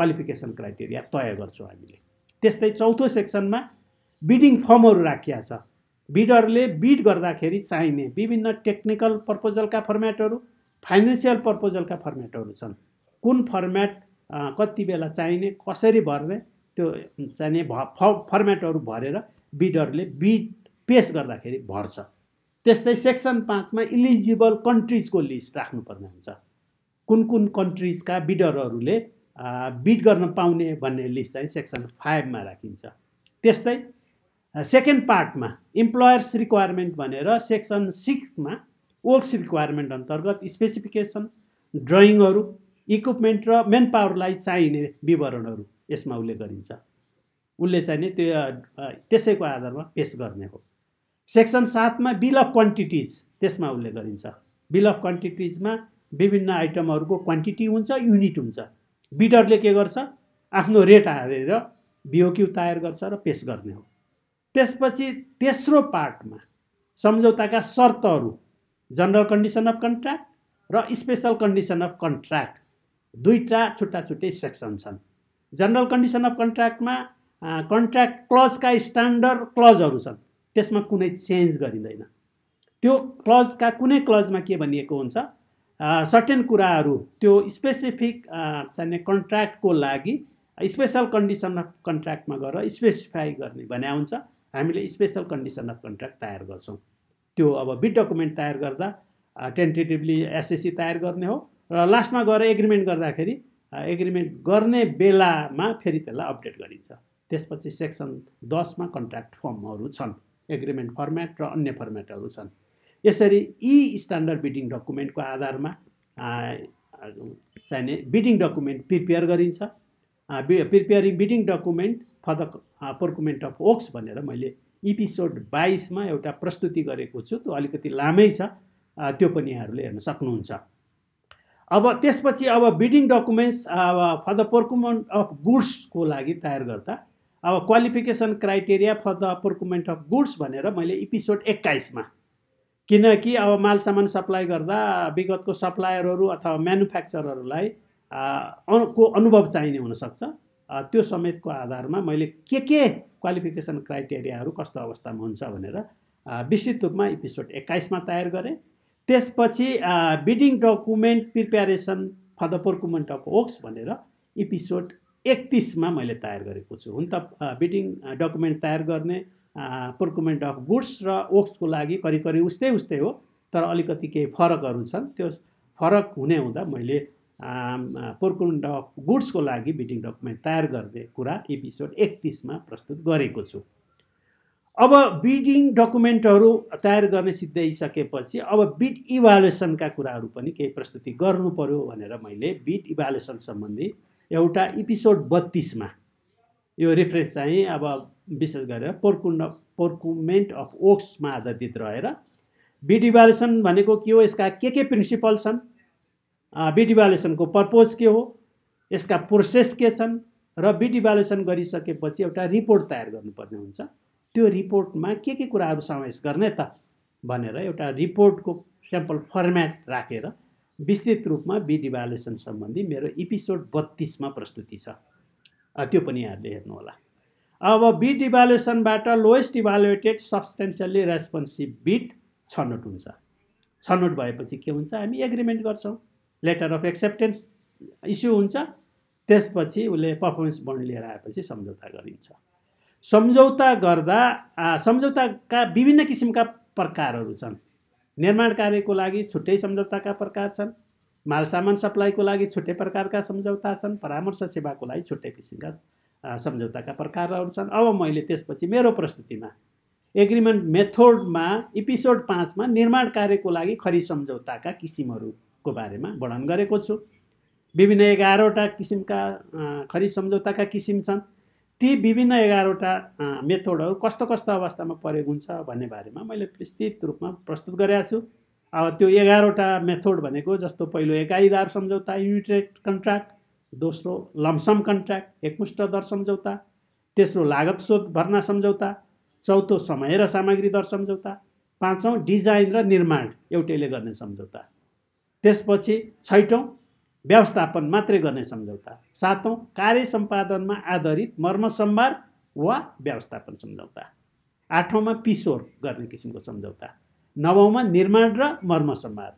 क्वालिफिकेसन क्राइटेरिया तय गर्छौँ हामीले त्यस्तै चौथो सेक्सनमा बिडिङ फर्महरू राखिया छ बिडरले बिड गर्दाखेरि चाहिने विभिन्न टेक्निकल प्रपोजलका फर्मेटहरू फाइनेन्सियल प्रपोजलका फर्मेटहरू छन् कुन फर्मेट कति बेला चाहिने कसरी भर्ने त्यो चाहिने भ फर्मेटहरू भरेर बिडरले बिड पेस गर्दाखेरि भर्छ त्यस्तै सेक्सन पाँचमा इलिजिबल कन्ट्रिजको लिस्ट राख्नुपर्ने हुन्छ कुन कुन कन्ट्रिजका बिडरहरूले बिड गर्न पाउने भन्ने लिस्ट चाहिँ सेक्सन फाइभमा राखिन्छ त्यस्तै सेकेन्ड पार्टमा इम्प्लोयर्स रिक्वायरमेन्ट भनेर सेक्सन सिक्समा वर्क्स रिक्वायरमेन्ट अन्तर्गत स्पेसिफिकेसन ड्रइङहरू इक्विपमेन्ट र मेन पावरलाई चाहिने विवरणहरू यसमा उल्लेख गरिन्छ उसले चाहिँ त्यो त्यसैको आधारमा पेस गर्ने हो सेक्सन सातमा बिल अफ क्वान्टिटिज त्यसमा उल्लेख गरिन्छ बिल अफ क्वान्टिटिजमा विभिन्न आइटमहरूको क्वान्टिटी हुन्छ युनिट हुन्छ बिडरले के गर्छ आफ्नो रेट हालेर बिओक्यु तयार गर्छ र पेस गर्ने हो त्यसपछि तेस्रो पार्टमा सम्झौताका शर्तहरू जनरल कन्डिसन अफ कन्ट्र्याक्ट र स्पेसल कन्डिसन अफ कन्ट्र्याक्ट दुईवटा छुट्टा छुट्टै सेक्सन छन् जनरल कन्डिसन अफ कन्ट्र्याक्टमा कन्ट्र्याक्ट क्लजका स्ट्यान्डर्ड क्लजहरू छन् त्यसमा कुनै चेन्ज गरिँदैन त्यो क्लजका कुनै क्लजमा के भनिएको हुन्छ सर्टेन कुराहरू त्यो स्पेसिफिक चाहिने कन्ट्र्याक्टको लागि स्पेसल कन्डिसन अफ कन्ट्र्याक्टमा गएर स्पेसिफाई गर्ने भन्या हुन्छ हामीले स्पेसल कन्डिसन अफ कन्ट्र्याक्ट तयार गर्छौँ त्यो अब बिड डकुमेन्ट तयार गर्दा टेन्टेटिभली एसएससी तयार गर्ने हो र लास्टमा गएर एग्रिमेन्ट गर्दाखेरि एग्रिमेन्ट गर्ने बेलामा फेरि त्यसलाई अपडेट गरिन्छ त्यसपछि सेक्सन दसमा कन्ट्राक्ट फर्महरू छन् एग्रिमेन्ट फर्मेट र अन्य फर्मेटहरू छन् यसरी यी स्ट्यान्डर्ड बिडिङ डकुमेन्टको आधारमा चाहिने बिडिङ डकुमेन्ट प्रिपेयर गरिन्छ preparing bidding document for the procurement of works भनेर मैले इपिसोड बाइसमा एउटा प्रस्तुति गरेको छु त्यो अलिकति लामै छ त्यो पनि यहाँहरूले हेर्न सक्नुहुन्छ अब त्यसपछि अब बिडिङ डकुमेन्ट्स अब फर द पर्कुमेन्ट अफ गुड्सको लागि तयार गर्दा अब qualification criteria for the procurement of goods भनेर मैले इपिसोड एक्काइसमा किनकि अब माल सामान सप्लाई गर्दा विगतको सप्लायरहरू अथवा म्यानुफ्याक्चरहरूलाई को अनुभव चाहिने हुनसक्छ त्यो समेतको आधारमा मैले के के क्वालिफिकेसन क्राइटेरियाहरू कस्तो अवस्थामा हुन्छ भनेर विस्तृत रूपमा इपिसोड एक्काइसमा तयार गरेँ त्यसपछि bidding document preparation for the procurement of works भनेर एपिसोड एकतिसमा मैले तयार गरेको छु हुन त बिडिङ डकुमेन्ट तयार गर्ने प्रोक्युमेन्ट अफ गुड्स र वर्क्सको लागि करिब करिब उस्तै उस्तै हो तर अलिकति केही फरकहरू छन् त्यो फरक हुने हुँदा मैले प्रोक्युमेन्ट अफ गुड्सको लागि बिडिङ डकुमेन्ट तयार गर्ने कुरा एपिसोड एकतिसमा प्रस्तुत गरेको छु अब बिडिङ डकुमेन्टहरू तयार गर्ने सिद्धाइसकेपछि अब बिड इभ्यालुएसनका कुराहरू पनि केही प्रस्तुति गर्नु पऱ्यो भनेर मैले बिड इभ्यालुएसन सम्बन्धी एउटा इपिसोड बत्तिसमा यो रेफरेन्स चाहिँ अब विशेष गरेर पोर्कुन्ड पोर्कुमेन्ट अफ ओक्समा आधारित रहेर बिड इभ्यालुएसन भनेको के हो यसका के के प्रिन्सिपल छन् बिड इभ्यालुएसनको पर्पोज के हो यसका प्रोसेस के छन् र बिड इभ्यालुएसन गरिसकेपछि एउटा रिपोर्ट तयार गर्नुपर्ने हुन्छ त्यो रिपोर्टमा के के कुराहरू समावेश गर्ने त भनेर एउटा रिपोर्टको स्याम्पल फर्मेट राखेर विस्तृत रूपमा बी इभालुएसन सम्बन्धी मेरो इपिसोड बत्तिसमा प्रस्तुति छ त्यो पनि यहाँहरूले हेर्नुहोला अब बिड इभालुएसनबाट lowest evaluated substantially responsive bid छनोट हुन्छ छनोट भएपछि के हुन्छ हामी एग्रिमेन्ट गर्छौँ लेटर अफ एक्सेप्टेन्स इस्यु हुन्छ त्यसपछि उसले पर्फर्मेन्स बन्ड लिएर आएपछि सम्झौता गरिन्छ सम्झौता गर्दा सम्झौताका विभिन्न किसिमका प्रकारहरू छन् निर्माण कार्यको लागि छुट्टै सम्झौताका प्रकार छन् माल सामान सप्लाईको लागि छुट्टै प्रकारका सम्झौता छन् परामर्श सेवाको लागि छुट्टै किसिमका सम्झौताका प्रकारहरू छन् अब मैले त्यसपछि मेरो प्रस्तुतिमा एग्रिमेन्ट मेथोडमा इपिसोड पाँचमा निर्माण कार्यको लागि खरिद सम्झौताका किसिमहरूको बारेमा वर्णन गरेको छु विभिन्न एघारवटा किसिमका खरिद सम्झौताका किसिम छन् ती विभिन्न एघारवटा मेथोडहरू कस्तो कस्तो अवस्थामा प्रयोग हुन्छ भन्ने बारेमा मैले विस्तृत रूपमा प्रस्तुत गरेका छु अब त्यो एघारवटा मेथोड भनेको जस्तो पहिलो एकाइदार सम्झौता युनिटेड कन्ट्र्याक्ट दोस्रो लमसम कन्ट्र्याक्ट एकमुष्ट दर सम्झौता तेस्रो लागत स्रोत भर्ना सम्झौता चौथो समय र सामग्री दर सम्झौता पाँचौँ डिजाइन र निर्माण एउटैले गर्ने सम्झौता त्यसपछि छैटौँ व्यवस्थापन मात्रै गर्ने सम्झौता सातौँ कार्य सम्पादनमा आधारित मर्म सम्भार वा व्यवस्थापन सम्झौता आठौँमा पिसोर गर्ने किसिमको सम्झौता नवौँमा निर्माण र मर्म सम्भार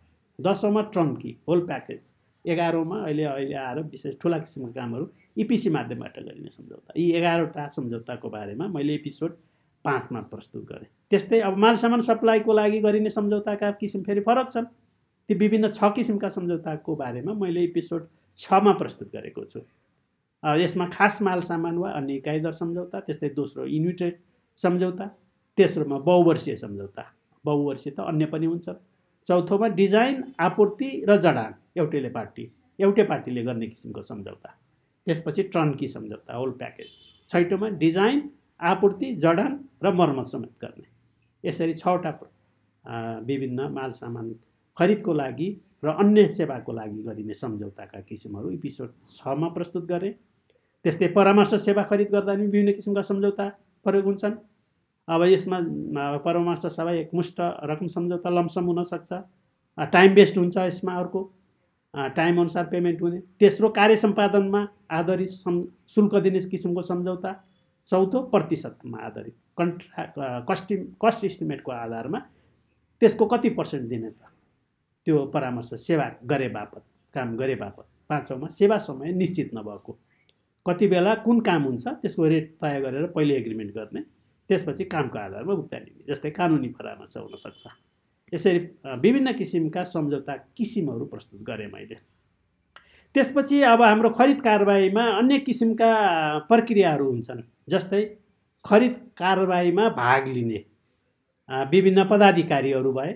दसौँमा ट्रङ्की होल प्याकेज एघारौँमा अहिले अहिले आएर विशेष ठुला किसिमको कामहरू इपिसी माध्यमबाट गरिने सम्झौता यी एघारवटा सम्झौताको बारेमा मैले एपिसोड पाँचमा प्रस्तुत गरेँ त्यस्तै अब माल सामान सप्लाईको लागि गरिने सम्झौताका किसिम फेरि फरक छन् ती विभिन्न छ किसिमका सम्झौताको बारेमा मैले एपिसोड छमा प्रस्तुत गरेको छु यसमा खास माल सामान वा अन्य इकाइदर सम्झौता त्यस्तै दोस्रो युनिटेड सम्झौता तेस्रोमा बहुवर्षीय सम्झौता बहुवर्षीय त अन्य पनि हुन्छ चौथोमा डिजाइन आपूर्ति र जडान एउटैले पार्टी एउटै पार्टीले गर्ने किसिमको सम्झौता त्यसपछि ट्रन्की सम्झौता होल प्याकेज छैटौँमा डिजाइन आपूर्ति जडान र मर्मत समेत गर्ने यसरी छवटा विभिन्न माल सामान खरिदको लागि र अन्य सेवाको लागि गरिने सम्झौताका किसिमहरू एपिसोड छमा प्रस्तुत गरेँ त्यस्तै परामर्श सेवा खरिद गर्दा पनि विभिन्न किसिमका सम्झौता प्रयोग हुन्छन् अब यसमा परामर्श सेवा एकमुष्ट रकम सम्झौता लमसम हुनसक्छ टाइम बेस्ट हुन्छ यसमा अर्को टाइमअनुसार पेमेन्ट हुने तेस्रो कार्य सम्पादनमा आधारित सम् शुल्क दिने किसिमको सम्झौता चौथो प्रतिशतमा आधारित कन्ट्रा कस्टिम कस्ट इस्टिमेटको आधारमा त्यसको कति पर्सेन्ट दिने त त्यो परामर्श सेवा गरे बापत काम गरे बापत पाँचौँमा सेवा समय निश्चित नभएको कति बेला कुन काम हुन्छ त्यसको रेट तय गरेर पहिले एग्रिमेन्ट गर्ने त्यसपछि कामको आधारमा भुक्तानी लिने जस्तै कानुनी परामर्श हुनसक्छ यसरी विभिन्न किसिमका सम्झौता किसिमहरू प्रस्तुत गरेँ मैले त्यसपछि अब हाम्रो खरिद कारबाहीमा अन्य किसिमका प्रक्रियाहरू हुन्छन् जस्तै खरिद कारबाहीमा भाग लिने विभिन्न पदाधिकारीहरू भए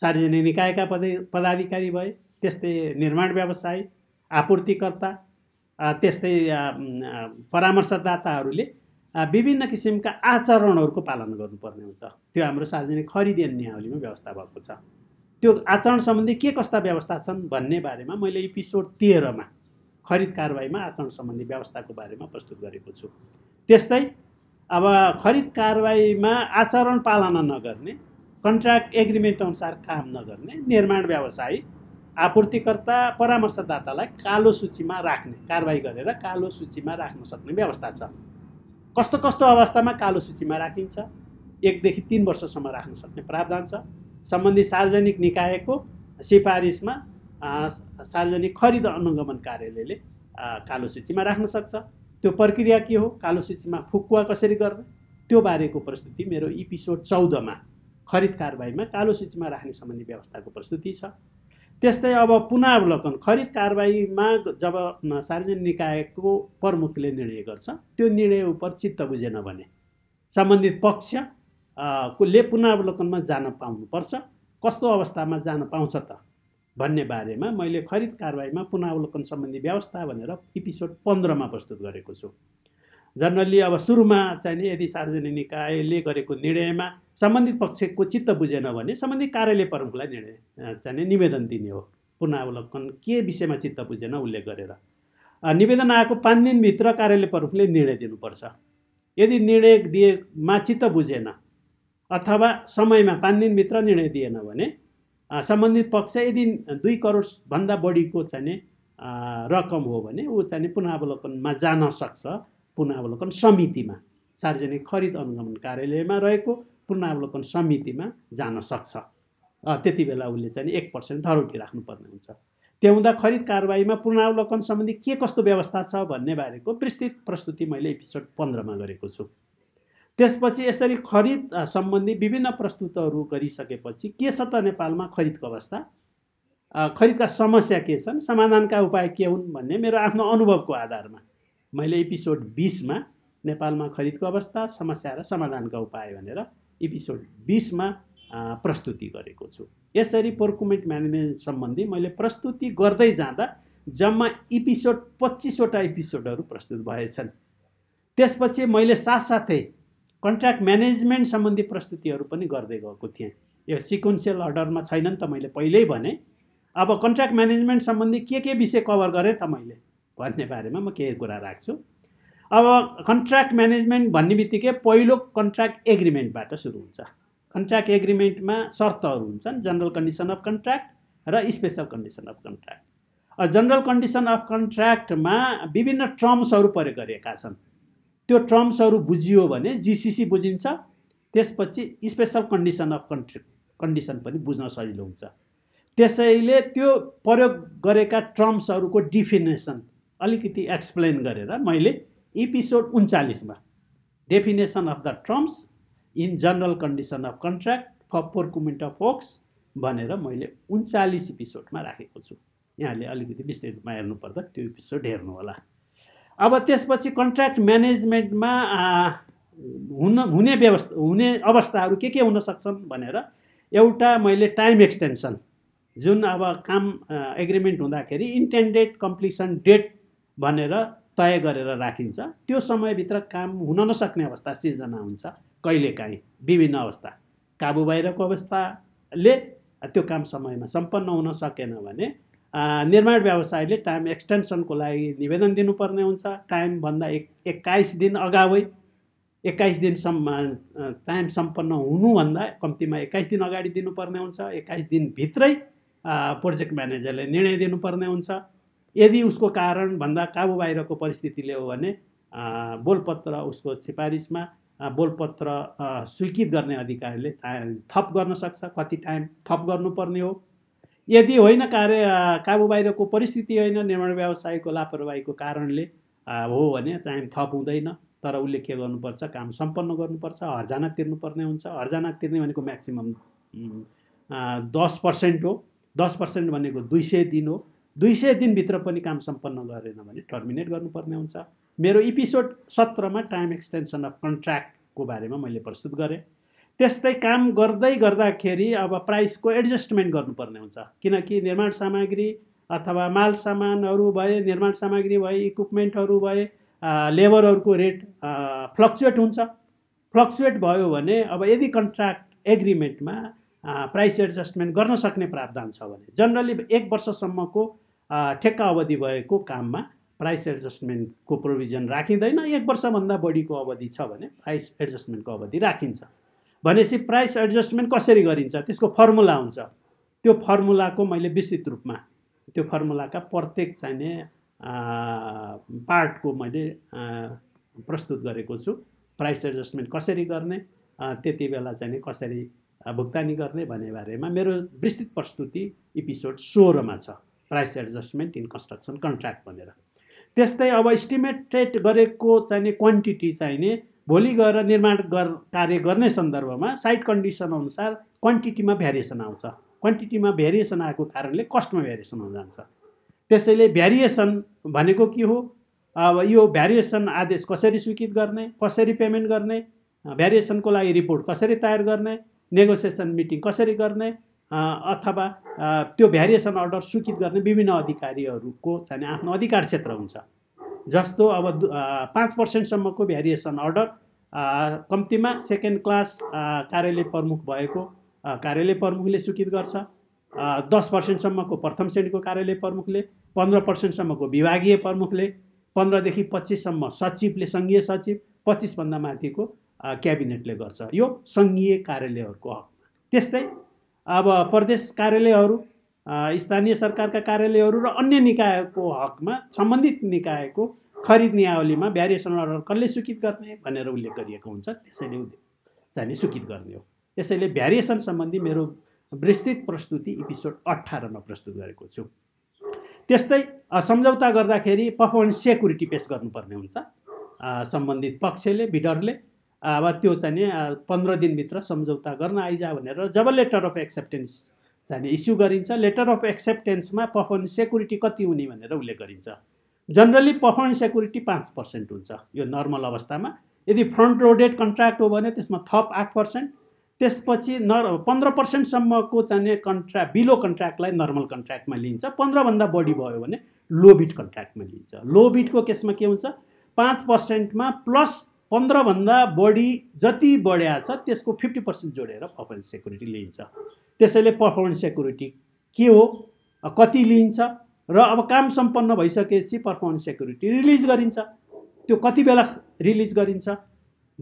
सार्वजनिक निकायका पद पदाधिकारी भए त्यस्तै निर्माण व्यवसाय आपूर्तिकर्ता त्यस्तै परामर्शदाताहरूले विभिन्न किसिमका आचरणहरूको पालन गर्नुपर्ने हुन्छ त्यो हाम्रो सार्वजनिक खरिद नियावलीमा व्यवस्था भएको छ त्यो आचरण सम्बन्धी के कस्ता व्यवस्था छन् भन्ने बारेमा मैले एपिसोड तेह्रमा खरिद कारवाहीमा आचरण सम्बन्धी व्यवस्थाको बारेमा प्रस्तुत गरेको छु त्यस्तै अब खरिद कारवाहीमा आचरण पालना नगर्ने कन्ट्राक्ट एग्रिमेन्ट अनुसार काम नगर्ने निर्माण व्यवसायी आपूर्तिकर्ता परामर्शदातालाई कालो सूचीमा राख्ने कारवाही गरेर रा, कालो सूचीमा राख्न सक्ने व्यवस्था छ कस्तो कस्तो अवस्थामा कालो सूचीमा राखिन्छ एकदेखि तिन वर्षसम्म राख्न सक्ने प्रावधान छ सम्बन्धित सार्वजनिक निकायको सिफारिसमा सार्वजनिक खरिद अनुगमन कार्यालयले कालो सूचीमा राख्न सक्छ त्यो प्रक्रिया के हो कालो सूचीमा फुकुवा कसरी गर्ने त्यो बारेको प्रस्तुति मेरो इपिसोड चौधमा खरिद कारबाहीमा कालो सूचीमा राख्ने सम्बन्धी व्यवस्थाको प्रस्तुति छ त्यस्तै अब पुनरावलोकन खरिद कारबाहीमा जब सार्वजनिक निकायको प्रमुखले निर्णय गर्छ त्यो निर्णय उप चित्त बुझेन भने सम्बन्धित पक्ष ले पुनरावलोकनमा जान पाउनुपर्छ कस्तो अवस्थामा जान पाउँछ त भन्ने बारेमा मैले खरिद कारबाहीमा पुनरावलोकन सम्बन्धी व्यवस्था भनेर एपिसोड पन्ध्रमा प्रस्तुत गरेको छु जनरली अब सुरुमा चाहिँ यदि सार्वजनिक निकायले गरेको निर्णयमा सम्बन्धित पक्षको चित्त बुझेन भने सम्बन्धित कार्यालय प्रमुखलाई निर्णय चाहिँ निवेदन दिने हो पुनरावलोकन के विषयमा चित्त बुझेन उल्लेख गरेर निवेदन आएको पाँच दिनभित्र कार्यालय प्रमुखले निर्णय दिनुपर्छ यदि निर्णय दिएमा चित्त बुझेन अथवा समयमा पाँच दिनभित्र निर्णय दिएन भने सम्बन्धित पक्ष यदि दुई करोडभन्दा बढीको चाहिँ रकम हो भने ऊ चाहिँ पुनरावलोकनमा जान सक्छ पुनरावलोकन समितिमा सार्वजनिक खरिद अनुगमन कार्यालयमा रहेको पुनरावलोकन समितिमा जान सक्छ त्यति बेला उसले चाहिँ एक पर्सेन्ट धरोटी राख्नुपर्ने हुन्छ हुँदा खरिद कारवाहीमा पुनरावलोकन सम्बन्धी के कस्तो व्यवस्था छ भन्ने बारेको विस्तृत प्रस्तुति मैले एपिसोड पन्ध्रमा गरेको छु त्यसपछि यसरी खरिद सम्बन्धी विभिन्न प्रस्तुतहरू गरिसकेपछि के छ त नेपालमा खरिदको अवस्था खरिदका समस्या के छन् समाधानका उपाय के हुन् भन्ने मेरो आफ्नो अनुभवको आधारमा मैले एपिसोड बिसमा नेपालमा खरिदको अवस्था समस्या र समाधानका उपाय भनेर एपिसोड बिसमा प्रस्तुति गरेको छु यसरी प्रोक्युमेन्ट म्यानेजमेन्ट सम्बन्धी मैले प्रस्तुति गर्दै जाँदा जम्मा एपिसोड पच्चिसवटा एपिसोडहरू प्रस्तुत भएछन् त्यसपछि मैले साथसाथै कन्ट्र्याक्ट म्यानेजमेन्ट सम्बन्धी प्रस्तुतिहरू पनि गर्दै गएको थिएँ यो सिक्वेन्सियल अर्डरमा छैनन् त मैले पहिल्यै भने अब कन्ट्र्याक्ट म्यानेजमेन्ट सम्बन्धी के के विषय कभर गरेँ त मैले भन्ने बारेमा म केही कुरा राख्छु अब कन्ट्र्याक्ट म्यानेजमेन्ट भन्ने बित्तिकै पहिलो कन्ट्र्याक्ट एग्रिमेन्टबाट सुरु हुन्छ कन्ट्र्याक्ट एग्रिमेन्टमा शर्तहरू हुन्छन् जनरल कन्डिसन अफ कन्ट्र्याक्ट र special condition of contract general condition of कन्ट्र्याक्टमा विभिन्न टर्म्सहरू प्रयोग गरिएका छन् त्यो टर्म्सहरू बुझियो भने जिसिसी बुझिन्छ त्यसपछि स्पेसल कन्डिसन अफ कन्ट्र कन्डिसन पनि बुझ्न सजिलो हुन्छ त्यसैले त्यो प्रयोग गरेका टर्म्सहरूको डिफिनेसन अलिकति एक्सप्लेन गरेर मैले एपिसोड उन्चालिसमा definition of the terms in general condition of contract for procurement of works भनेर मैले उन्चालिस एपिसोडमा राखेको छु यहाँले अलिकति विस्तृत रूपमा हेर्नुपर्दा त्यो एपिसोड हेर्नुहोला अब त्यसपछि कन्ट्र्याक्ट म्यानेजमेन्टमा हुन हुने व्यवस्था हुने अवस्थाहरू के के हुन सक्छन् भनेर एउटा मैले टाइम एक्सटेन्सन जुन अब काम एग्रिमेन्ट हुँदाखेरि इन्टेन्डेड कम्प्लिसन डेट भनेर तय गरेर राखिन्छ त्यो समयभित्र काम हुन नसक्ने अवस्था सिर्जना हुन्छ कहिलेकाहीँ विभिन्न अवस्था काबु बाहिरको अवस्थाले त्यो काम समयमा सम्पन्न हुन सकेन भने निर्माण व्यवसायले टाइम एक्सटेन्सनको लागि निवेदन दिनुपर्ने हुन्छ टाइमभन्दा एक एक्काइस दिन अगावै एक्काइस दिनसम्म टाइम सम्पन्न हुनुभन्दा कम्तीमा एक्काइस दिन अगाडि दिनुपर्ने हुन्छ एक्काइस दिनभित्रै प्रोजेक्ट म्यानेजरले निर्णय दिनुपर्ने हुन्छ यदि उसको कारणभन्दा काबु बाहिरको परिस्थितिले हो भने बोलपत्र उसको सिफारिसमा बोलपत्र स्वीकृत गर्ने अधिकारले थप गर्न सक्छ कति टाइम थप गर्नुपर्ने हो यदि होइन कार्य काबु बाहिरको परिस्थिति होइन निर्माण व्यवसायको लापरवाहीको कारणले हो भने टाइम थप हुँदैन तर उसले के गर्नुपर्छ काम सम्पन्न गर्नुपर्छ हर्जाना तिर्नुपर्ने हुन्छ हर्जाना तिर्ने भनेको म्याक्सिमम् दस पर्सेन्ट हो दस पर्सेन्ट भनेको दुई सय दिन हो दुई सय दिनभित्र पनि काम सम्पन्न गरेन भने टर्मिनेट गर्नुपर्ने हुन्छ मेरो इपिसोड सत्रमा टाइम एक्सटेन्सन अफ कन्ट्र्याक्टको बारेमा मैले प्रस्तुत गरेँ त्यस्तै काम गर्दै गर्दाखेरि अब प्राइसको एडजस्टमेन्ट गर्नुपर्ने हुन्छ किनकि निर्माण सामग्री अथवा माल सामानहरू भए निर्माण सामग्री भए इक्विपमेन्टहरू भए लेबरहरूको रेट फ्लक्चुएट हुन्छ फ्लक्चुएट भयो भने अब यदि कन्ट्र्याक्ट एग्रिमेन्टमा प्राइस एडजस्टमेन्ट गर्न सक्ने प्रावधान छ भने जनरली एक वर्षसम्मको ठेक्का अवधि भएको काममा प्राइस एडजस्टमेन्टको प्रोभिजन राखिँदैन एक वर्षभन्दा बढीको अवधि छ भने प्राइस एडजस्टमेन्टको अवधि राखिन्छ भनेपछि प्राइस एडजस्टमेन्ट कसरी गरिन्छ त्यसको फर्मुला हुन्छ त्यो फर्मुलाको मैले विस्तृत रूपमा त्यो फर्मुलाका प्रत्येक चाहिने पार्टको मैले प्रस्तुत गरेको छु प्राइस एडजस्टमेन्ट कसरी गर्ने त्यति बेला चाहिँ कसरी भुक्तानी गर्ने भन्ने बारेमा मेरो विस्तृत प्रस्तुति इपिसोड सोह्रमा छ price adjustment in construction contract भनेर त्यस्तै अब इस्टिमेटेड गरेको चाहिने क्वान्टिटी चाहिने भोलि गएर निर्माण गर कार्य गर्ने सन्दर्भमा साइट कन्डिसन अनुसार क्वान्टिटीमा भ्यारिएसन आउँछ क्वान्टिटीमा भ्यारिएसन आएको कारणले कस्टमा भ्यारिएसन हुन जान्छ त्यसैले भ्यारिएसन भनेको के हो अब यो भ्यारिएसन आदेश कसरी स्वीकृत गर्ने कसरी पेमेन्ट गर्ने भ्यारिएसनको लागि रिपोर्ट कसरी तयार गर्ने नेगोसिएसन मिटिङ कसरी गर्ने अथवा त्यो भ्यारिएसन अर्डर स्वीकृत गर्ने विभिन्न अधिकारीहरूको चाहिँ आफ्नो अधिकार क्षेत्र हुन्छ जस्तो अब पाँच पर्सेन्टसम्मको भ्यारिएसन अर्डर कम्तीमा सेकेन्ड क्लास कार्यालय प्रमुख भएको कार्यालय प्रमुखले स्वीकृत गर्छ दस पर्सेन्टसम्मको प्रथम श्रेणीको कार्यालय प्रमुखले पन्ध्र पर्सेन्टसम्मको विभागीय प्रमुखले पन्ध्रदेखि पच्चिससम्म सचिवले सङ्घीय सचिव पच्चिसभन्दा माथिको क्याबिनेटले गर्छ यो सङ्घीय कार्यालयहरूको हकमा त्यस्तै अब प्रदेश कार्यालयहरू स्थानीय सरकारका कार्यालयहरू र अन्य निकायको हकमा सम्बन्धित निकायको खरिद नियावलीमा भ्यारिएसन अर्डर कसले स्वीकृत गर्ने भनेर उल्लेख गरिएको हुन्छ त्यसैले उसले चाहिँ स्वीकृत गर्ने हो त्यसैले भ्यारिएसन सम्बन्धी मेरो विस्तृत प्रस्तुति इपिसोड अठारमा प्रस्तुत गरेको छु त्यस्तै सम्झौता गर्दाखेरि पर्फर्मेन्स सेक्युरिटी पेस गर्नुपर्ने हुन्छ सम्बन्धित पक्षले बिडरले अब त्यो चाहिँ नि पन्ध्र दिनभित्र सम्झौता गर्न आइजा भनेर जब लेटर अफ एक्सेप्टेन्स चाहिँ इस्यु गरिन्छ लेटर अफ एक्सेप्टेन्समा पर्फर्मेन्स सेक्युरिटी कति हुने भनेर उल्लेख गरिन्छ जनरली पर्फर्मेन्स सेक्युरिटी पाँच पर्सेन्ट हुन्छ यो नर्मल अवस्थामा यदि फ्रन्ट रोडेड कन्ट्र्याक्ट हो भने त्यसमा थप आठ पर्सेन्ट त्यसपछि नर पन्ध्र पर्सेन्टसम्मको चाहिँ कन्ट्रा बिलो कन्ट्र्याक्टलाई नर्मल कन्ट्र्याक्टमा लिन्छ पन्ध्रभन्दा बढी भयो भने लो बिट कन्ट्र्याक्टमा लिन्छ लो बिटको केसमा के हुन्छ पाँच पर्सेन्टमा प्लस पन्ध्रभन्दा बढी जति बढ्या छ त्यसको फिफ्टी पर्सेन्ट जोडेर पर्फर्मेन्स सेक्युरिटी लिइन्छ त्यसैले पर्फर्मेन्स सेक्युरिटी के हो कति लिइन्छ र अब काम सम्पन्न भइसकेपछि पर्फर्मेन्स सेक्युरिटी रिलिज गरिन्छ त्यो कति बेला रिलिज गरिन्छ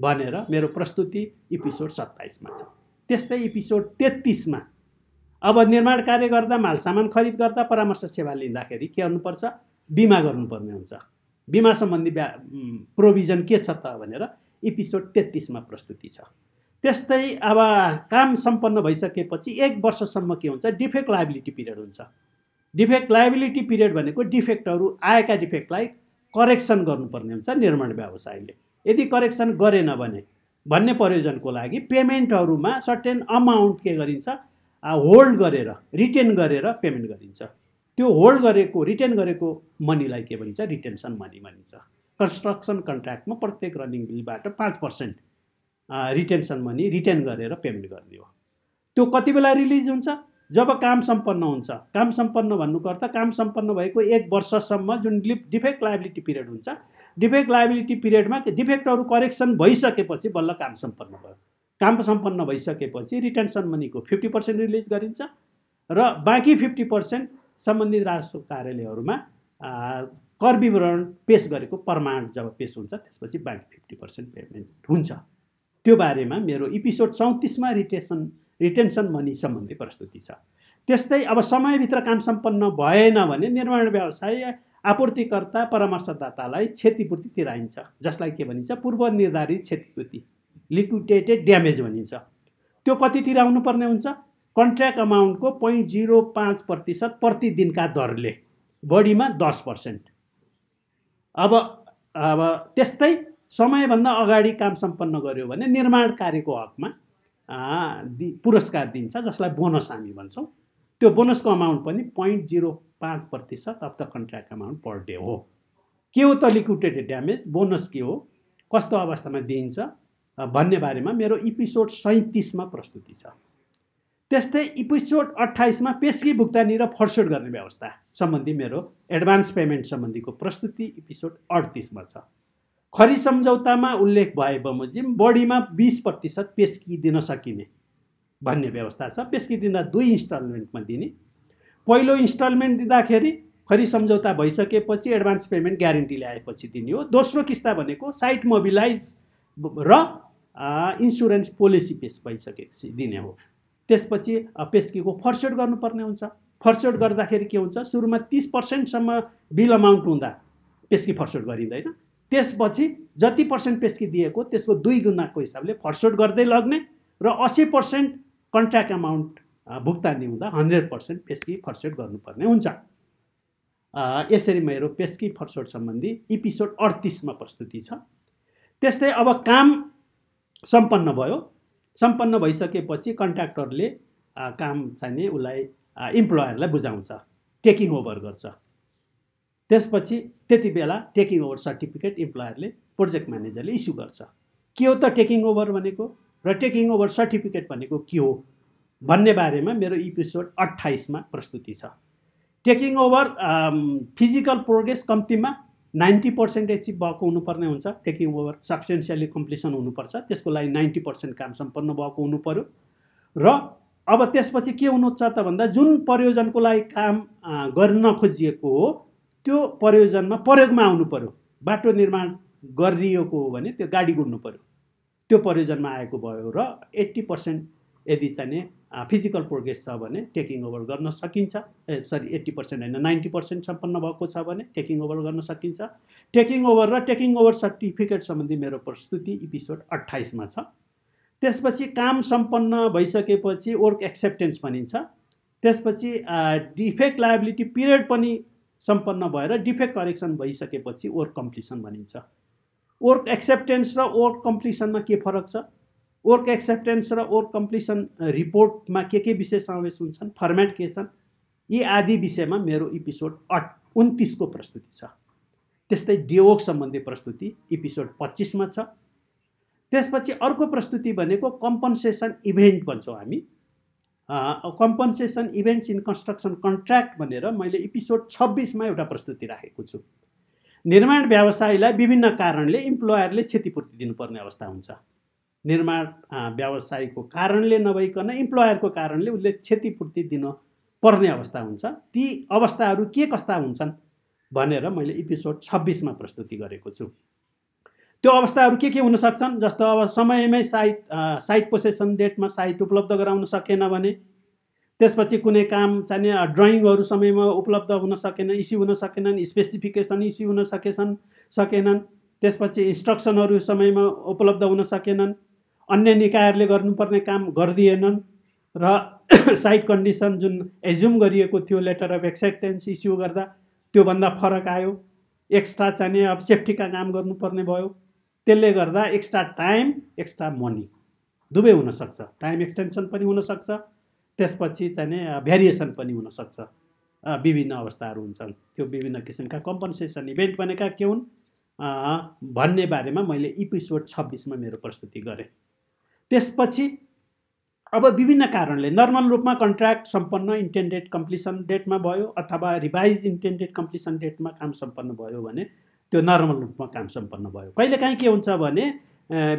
भनेर मेरो प्रस्तुति एपिसोड सत्ताइसमा छ त्यस्तै एपिसोड तेत्तिसमा अब निर्माण कार्य गर्दा माल सामान खरिद गर्दा परामर्श सेवा लिँदाखेरि के गर्नुपर्छ बिमा गर्नुपर्ने हुन्छ बिमा सम्बन्धी ब्या प्रोभिजन के छ त भनेर इपिसोड तेत्तिसमा प्रस्तुति छ त्यस्तै अब काम सम्पन्न भइसकेपछि एक वर्षसम्म के हुन्छ डिफेक्ट लाइबिलिटी पिरियड हुन्छ डिफेक्ट लाइबिलिटी पिरियड भनेको डिफेक्टहरू आएका डिफेक्टलाई करेक्सन गर्नुपर्ने हुन्छ निर्माण व्यवसायले यदि करेक्सन गरेन भने भन्ने प्रयोजनको लागि पेमेन्टहरूमा सर्टेन अमाउन्ट के गरिन्छ होल्ड गरेर रिटेन गरेर पेमेन्ट गरिन्छ त्यो होल्ड गरेको रिटेन गरेको मनीलाई के भनिन्छ रिटेन्सन मनी भनिन्छ कन्स्ट्रक्सन कन्ट्र्याक्टमा प्रत्येक रनिङ बिलबाट पाँच पर्सेन्ट रिटेन्सन मनी रिटेन गरेर पेमेन्ट गर्ने हो त्यो कति बेला रिलिज हुन्छ जब काम सम्पन्न हुन्छ काम सम्पन्न भन्नुको अर्थ काम सम्पन्न भएको एक वर्षसम्म जुन डिफेक्ट लाइबिलिटी पिरियड हुन्छ डिफेक्ट लाइबिलिटी पिरियडमा त्यो डिफेक्टहरू करेक्सन भइसकेपछि बल्ल काम सम्पन्न भयो काम सम्पन्न भइसकेपछि रिटेन्सन मनीको फिफ्टी पर्सेन्ट रिलिज गरिन्छ र बाँकी फिफ्टी पर्सेन्ट सम्बन्धित राजस्व कार्यालयहरूमा कर विवरण पेस गरेको प्रमाण जब पेस हुन्छ त्यसपछि बाँकी फिफ्टी पर्सेन्ट पेमेन्ट हुन्छ त्यो बारेमा मेरो इपिसोड चौतिसमा रिटेसन रिटेन्सन मनी सम्बन्धी प्रस्तुति छ त्यस्तै अब समयभित्र काम सम्पन्न भएन भने निर्माण व्यवसाय आपूर्तिकर्ता परामर्शदातालाई क्षतिपूर्ति तिराइन्छ जसलाई के भनिन्छ पूर्व निर्धारित क्षतिपूर्ति लिक्विडेटेड ड्यामेज भनिन्छ त्यो कति तिराउनु पर्ने हुन्छ कन्ट्र्याक्ट अमाउन्टको पोइन्ट जिरो पाँच प्रतिशत प्रतिदिनका दरले बढीमा दस पर्सेन्ट अब अब त्यस्तै समयभन्दा अगाडि काम सम्पन्न गर्यो भने निर्माण कार्यको हकमा दि पुरस्कार दिन्छ जसलाई बोनस हामी भन्छौँ त्यो बोनसको अमाउन्ट पनि पोइन्ट जिरो पाँच प्रतिशत of the contract amount per day हो के हो त लिक्विडेटेड ड्यामेज बोनस के हो कस्तो अवस्थामा दिइन्छ भन्ने बारेमा मेरो इपिसोड सैँतिसमा प्रस्तुति छ त्यस्तै इपिसोड अठाइसमा पेसकी भुक्तानी र फरसोट गर्ने व्यवस्था सम्बन्धी मेरो एडभान्स पेमेन्ट सम्बन्धीको प्रस्तुति इपिसोड अडतिसमा छ खरी सम्झौतामा उल्लेख भए बमोजिम बढीमा बिस प्रतिशत पेस्की दिन सकिने भन्ने व्यवस्था छ पेस्की दिँदा दुई इन्स्टलमेन्टमा दिने पहिलो इन्स्टलमेन्ट दिँदाखेरि खरी सम्झौता भइसकेपछि एडभान्स पेमेन्ट ग्यारेन्टी ल्याएपछि दिने हो दोस्रो किस्ता भनेको साइट मोबिलाइज र इन्सुरेन्स पोलिसी पेस भइसकेपछि दिने हो त्यसपछि पेस्कीको फर्सेट गर्नुपर्ने हुन्छ फर्सेट गर्दाखेरि के हुन्छ सुरुमा तिस पर्सेन्टसम्म बिल अमाउन्ट हुँदा पेस्की फर्सेट गरिँदैन त्यसपछि जति पर्सेन्ट पेस्की दिएको त्यसको दुई गुणाको हिसाबले फर्सेट गर्दै लग्ने र असी पर्सेन्ट कन्ट्र्याक्ट अमाउन्ट भुक्तानी हुँदा हन्ड्रेड पर्सेन्ट पेस्की फर्सेट गर्नुपर्ने हुन्छ यसरी मेरो पेस्की फर्सोट सम्बन्धी इपिसोड अडतिसमा प्रस्तुति छ त्यस्तै अब काम सम्पन्न भयो सम्पन्न भइसकेपछि कन्ट्र्याक्टरले काम चाहिने उसलाई इम्प्लोयरलाई बुझाउँछ टेकिङ ओभर गर्छ त्यसपछि त्यति बेला टेकिङ ओभर सर्टिफिकेट इम्प्लोयरले प्रोजेक्ट म्यानेजरले इस्यु गर्छ के हो त टेकिङ ओभर भनेको र टेकिङ ओभर सर्टिफिकेट भनेको के हो भन्ने बारेमा मेरो इपिसोड अट्ठाइसमा प्रस्तुति छ टेकिङ ओभर फिजिकल प्रोग्रेस कम्तीमा नाइन्टी पर्सेन्ट एचिभ भएको हुनुपर्ने हुन्छ टेकिङ ओभर सब्सटेन्सियली कम्प्लिसन हुनुपर्छ त्यसको लागि नाइन्टी पर्सेन्ट काम सम्पन्न भएको हुनु पऱ्यो र अब त्यसपछि के छ त भन्दा जुन प्रयोजनको लागि काम गर्न खोजिएको हो त्यो प्रयोजनमा प्रयोगमा आउनु पऱ्यो बाटो निर्माण गरिएको हो भने त्यो गाडी गुड्नु पऱ्यो त्यो प्रयोजनमा आएको भयो र एट्टी पर्सेन्ट यदि चाहिँ फिजिकल प्रोग्रेस छ भने टेकिङ ओभर गर्न सकिन्छ ए सरी एट्टी पर्सेन्ट होइन नाइन्टी पर्सेन्ट सम्पन्न भएको छ भने टेकिङ ओभर गर्न सकिन्छ टेकिङ ओभर र टेकिङ ओभर सर्टिफिकेट सम्बन्धी मेरो प्रस्तुति इपिसोड अट्ठाइसमा छ त्यसपछि काम सम्पन्न भइसकेपछि वर्क एक्सेप्टेन्स भनिन्छ त्यसपछि डिफेक्ट लाइबिलिटी पिरियड पनि सम्पन्न भएर डिफेक्ट करेक्सन भइसकेपछि वर्क कम्प्लिसन भनिन्छ वर्क एक्सेप्टेन्स र वर्क कम्प्लिसनमा के फरक छ वर्क एक्सेप्टेन्स र वर्क कम्प्लिसन रिपोर्टमा के के विषय समावेश हुन्छन् फर्मेट के छन् यी आदि विषयमा मेरो इपिसोड अट उन्तिसको प्रस्तुति छ त्यस्तै डिओक सम्बन्धी प्रस्तुति इपिसोड पच्चिसमा छ त्यसपछि अर्को प्रस्तुति भनेको कम्पन्सेसन इभेन्ट भन्छौँ हामी compensation events in construction contract भनेर मैले इपिसोड छब्बिसमा एउटा प्रस्तुति राखेको छु निर्माण व्यवसायलाई विभिन्न कारणले इम्प्लोयरले क्षतिपूर्ति दिनुपर्ने अवस्था हुन्छ निर्माण व्यवसायको कारणले नभइकन इम्प्लोयरको कारणले उसले क्षतिपूर्ति दिन पर्ने अवस्था हुन्छ ती अवस्थाहरू के कस्ता हुन्छन् भनेर मैले एपिसोड छब्बिसमा प्रस्तुति गरेको छु त्यो अवस्थाहरू के के हुन सक्छन् जस्तो अब समयमै साइट साइट पोसेसन डेटमा साइट उपलब्ध गराउन सकेन भने त्यसपछि कुनै काम चाहिने ड्रइङहरू समयमा उपलब्ध हुन सकेन इस्यु हुन सकेनन् स्पेसिफिकेसन इस्यु हुन सकेछन् सकेनन् त्यसपछि इन्स्ट्रक्सनहरू समयमा उपलब्ध हुन सकेनन् अन्य निकायहरूले गर्नुपर्ने काम गरिदिएनन् र साइट कन्डिसन जुन एज्युम गरिएको थियो लेटर अफ एक्सेप्टेन्स इस्यु गर्दा त्योभन्दा फरक आयो एक्स्ट्रा चाहिने अब सेफ्टीका काम गर्नुपर्ने भयो त्यसले गर्दा एक्स्ट्रा टाइम एक्स्ट्रा मनी दुवै हुनसक्छ टाइम एक्सटेन्सन पनि हुनसक्छ त्यसपछि चाहिँ भेरिएसन पनि हुनसक्छ विभिन्न अवस्थाहरू हुन्छन् त्यो विभिन्न किसिमका कम्पनसेसन इभेन्ट भनेका के हुन् भन्ने बारेमा मैले इपिसोड छब्बिसमा मेरो प्रस्तुति गरेँ त्यसपछि अब विभिन्न कारणले नर्मल रूपमा कन्ट्र्याक्ट सम्पन्न इन्टेन्डेड कम्प्लिसन डेटमा भयो अथवा रिभाइज इन्टेन्डेड कम्प्लिसन डेटमा काम सम्पन्न भयो भने त्यो नर्मल रूपमा काम सम्पन्न भयो कहिलेकाहीँ के हुन्छ भने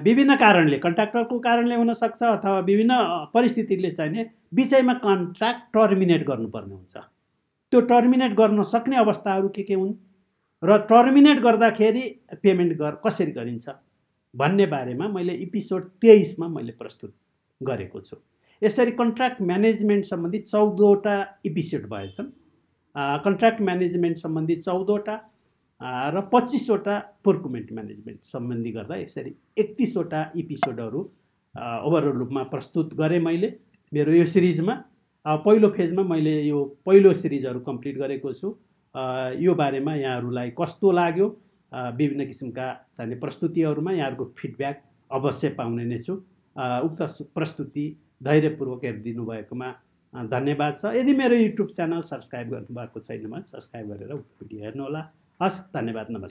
विभिन्न कारणले कन्ट्र्याक्टरको कारणले हुनसक्छ अथवा विभिन्न परिस्थितिले चाहिने बिचैमा कन्ट्र्याक्ट टर्मिनेट गर्नुपर्ने हुन्छ त्यो टर्मिनेट गर्न सक्ने अवस्थाहरू के के हुन् र टर्मिनेट गर्दाखेरि पेमेन्ट गर कसरी गरिन्छ भन्ने बारेमा मैले इपिसोड तेइसमा मैले प्रस्तुत गरेको छु यसरी कन्ट्राक्ट म्यानेजमेन्ट सम्बन्धी चौधवटा इपिसोड भएछन् कन्ट्राक्ट म्यानेजमेन्ट सम्बन्धी चौधवटा र पच्चिसवटा प्रोक्युमेन्ट म्यानेजमेन्ट सम्बन्धी गर्दा यसरी एकतिसवटा इपिसोडहरू ओभरअल रूपमा प्रस्तुत गरेँ मैले मेरो यो सिरिजमा पहिलो फेजमा मैले यो पहिलो सिरिजहरू कम्प्लिट गरेको छु यो बारेमा यहाँहरूलाई कस्तो लाग्यो विभिन्न किसिमका चाहिने प्रस्तुतिहरूमा यहाँहरूको फिडब्याक अवश्य पाउने नै छु उक्त प्रस्तुति धैर्यपूर्वक हेरिदिनु भएकोमा धन्यवाद छ यदि मेरो युट्युब च्यानल सब्सक्राइब गर्नुभएको छैन भने सब्सक्राइब गरेर उक्त भिडियो हेर्नुहोला हस् धन्यवाद नमस्कार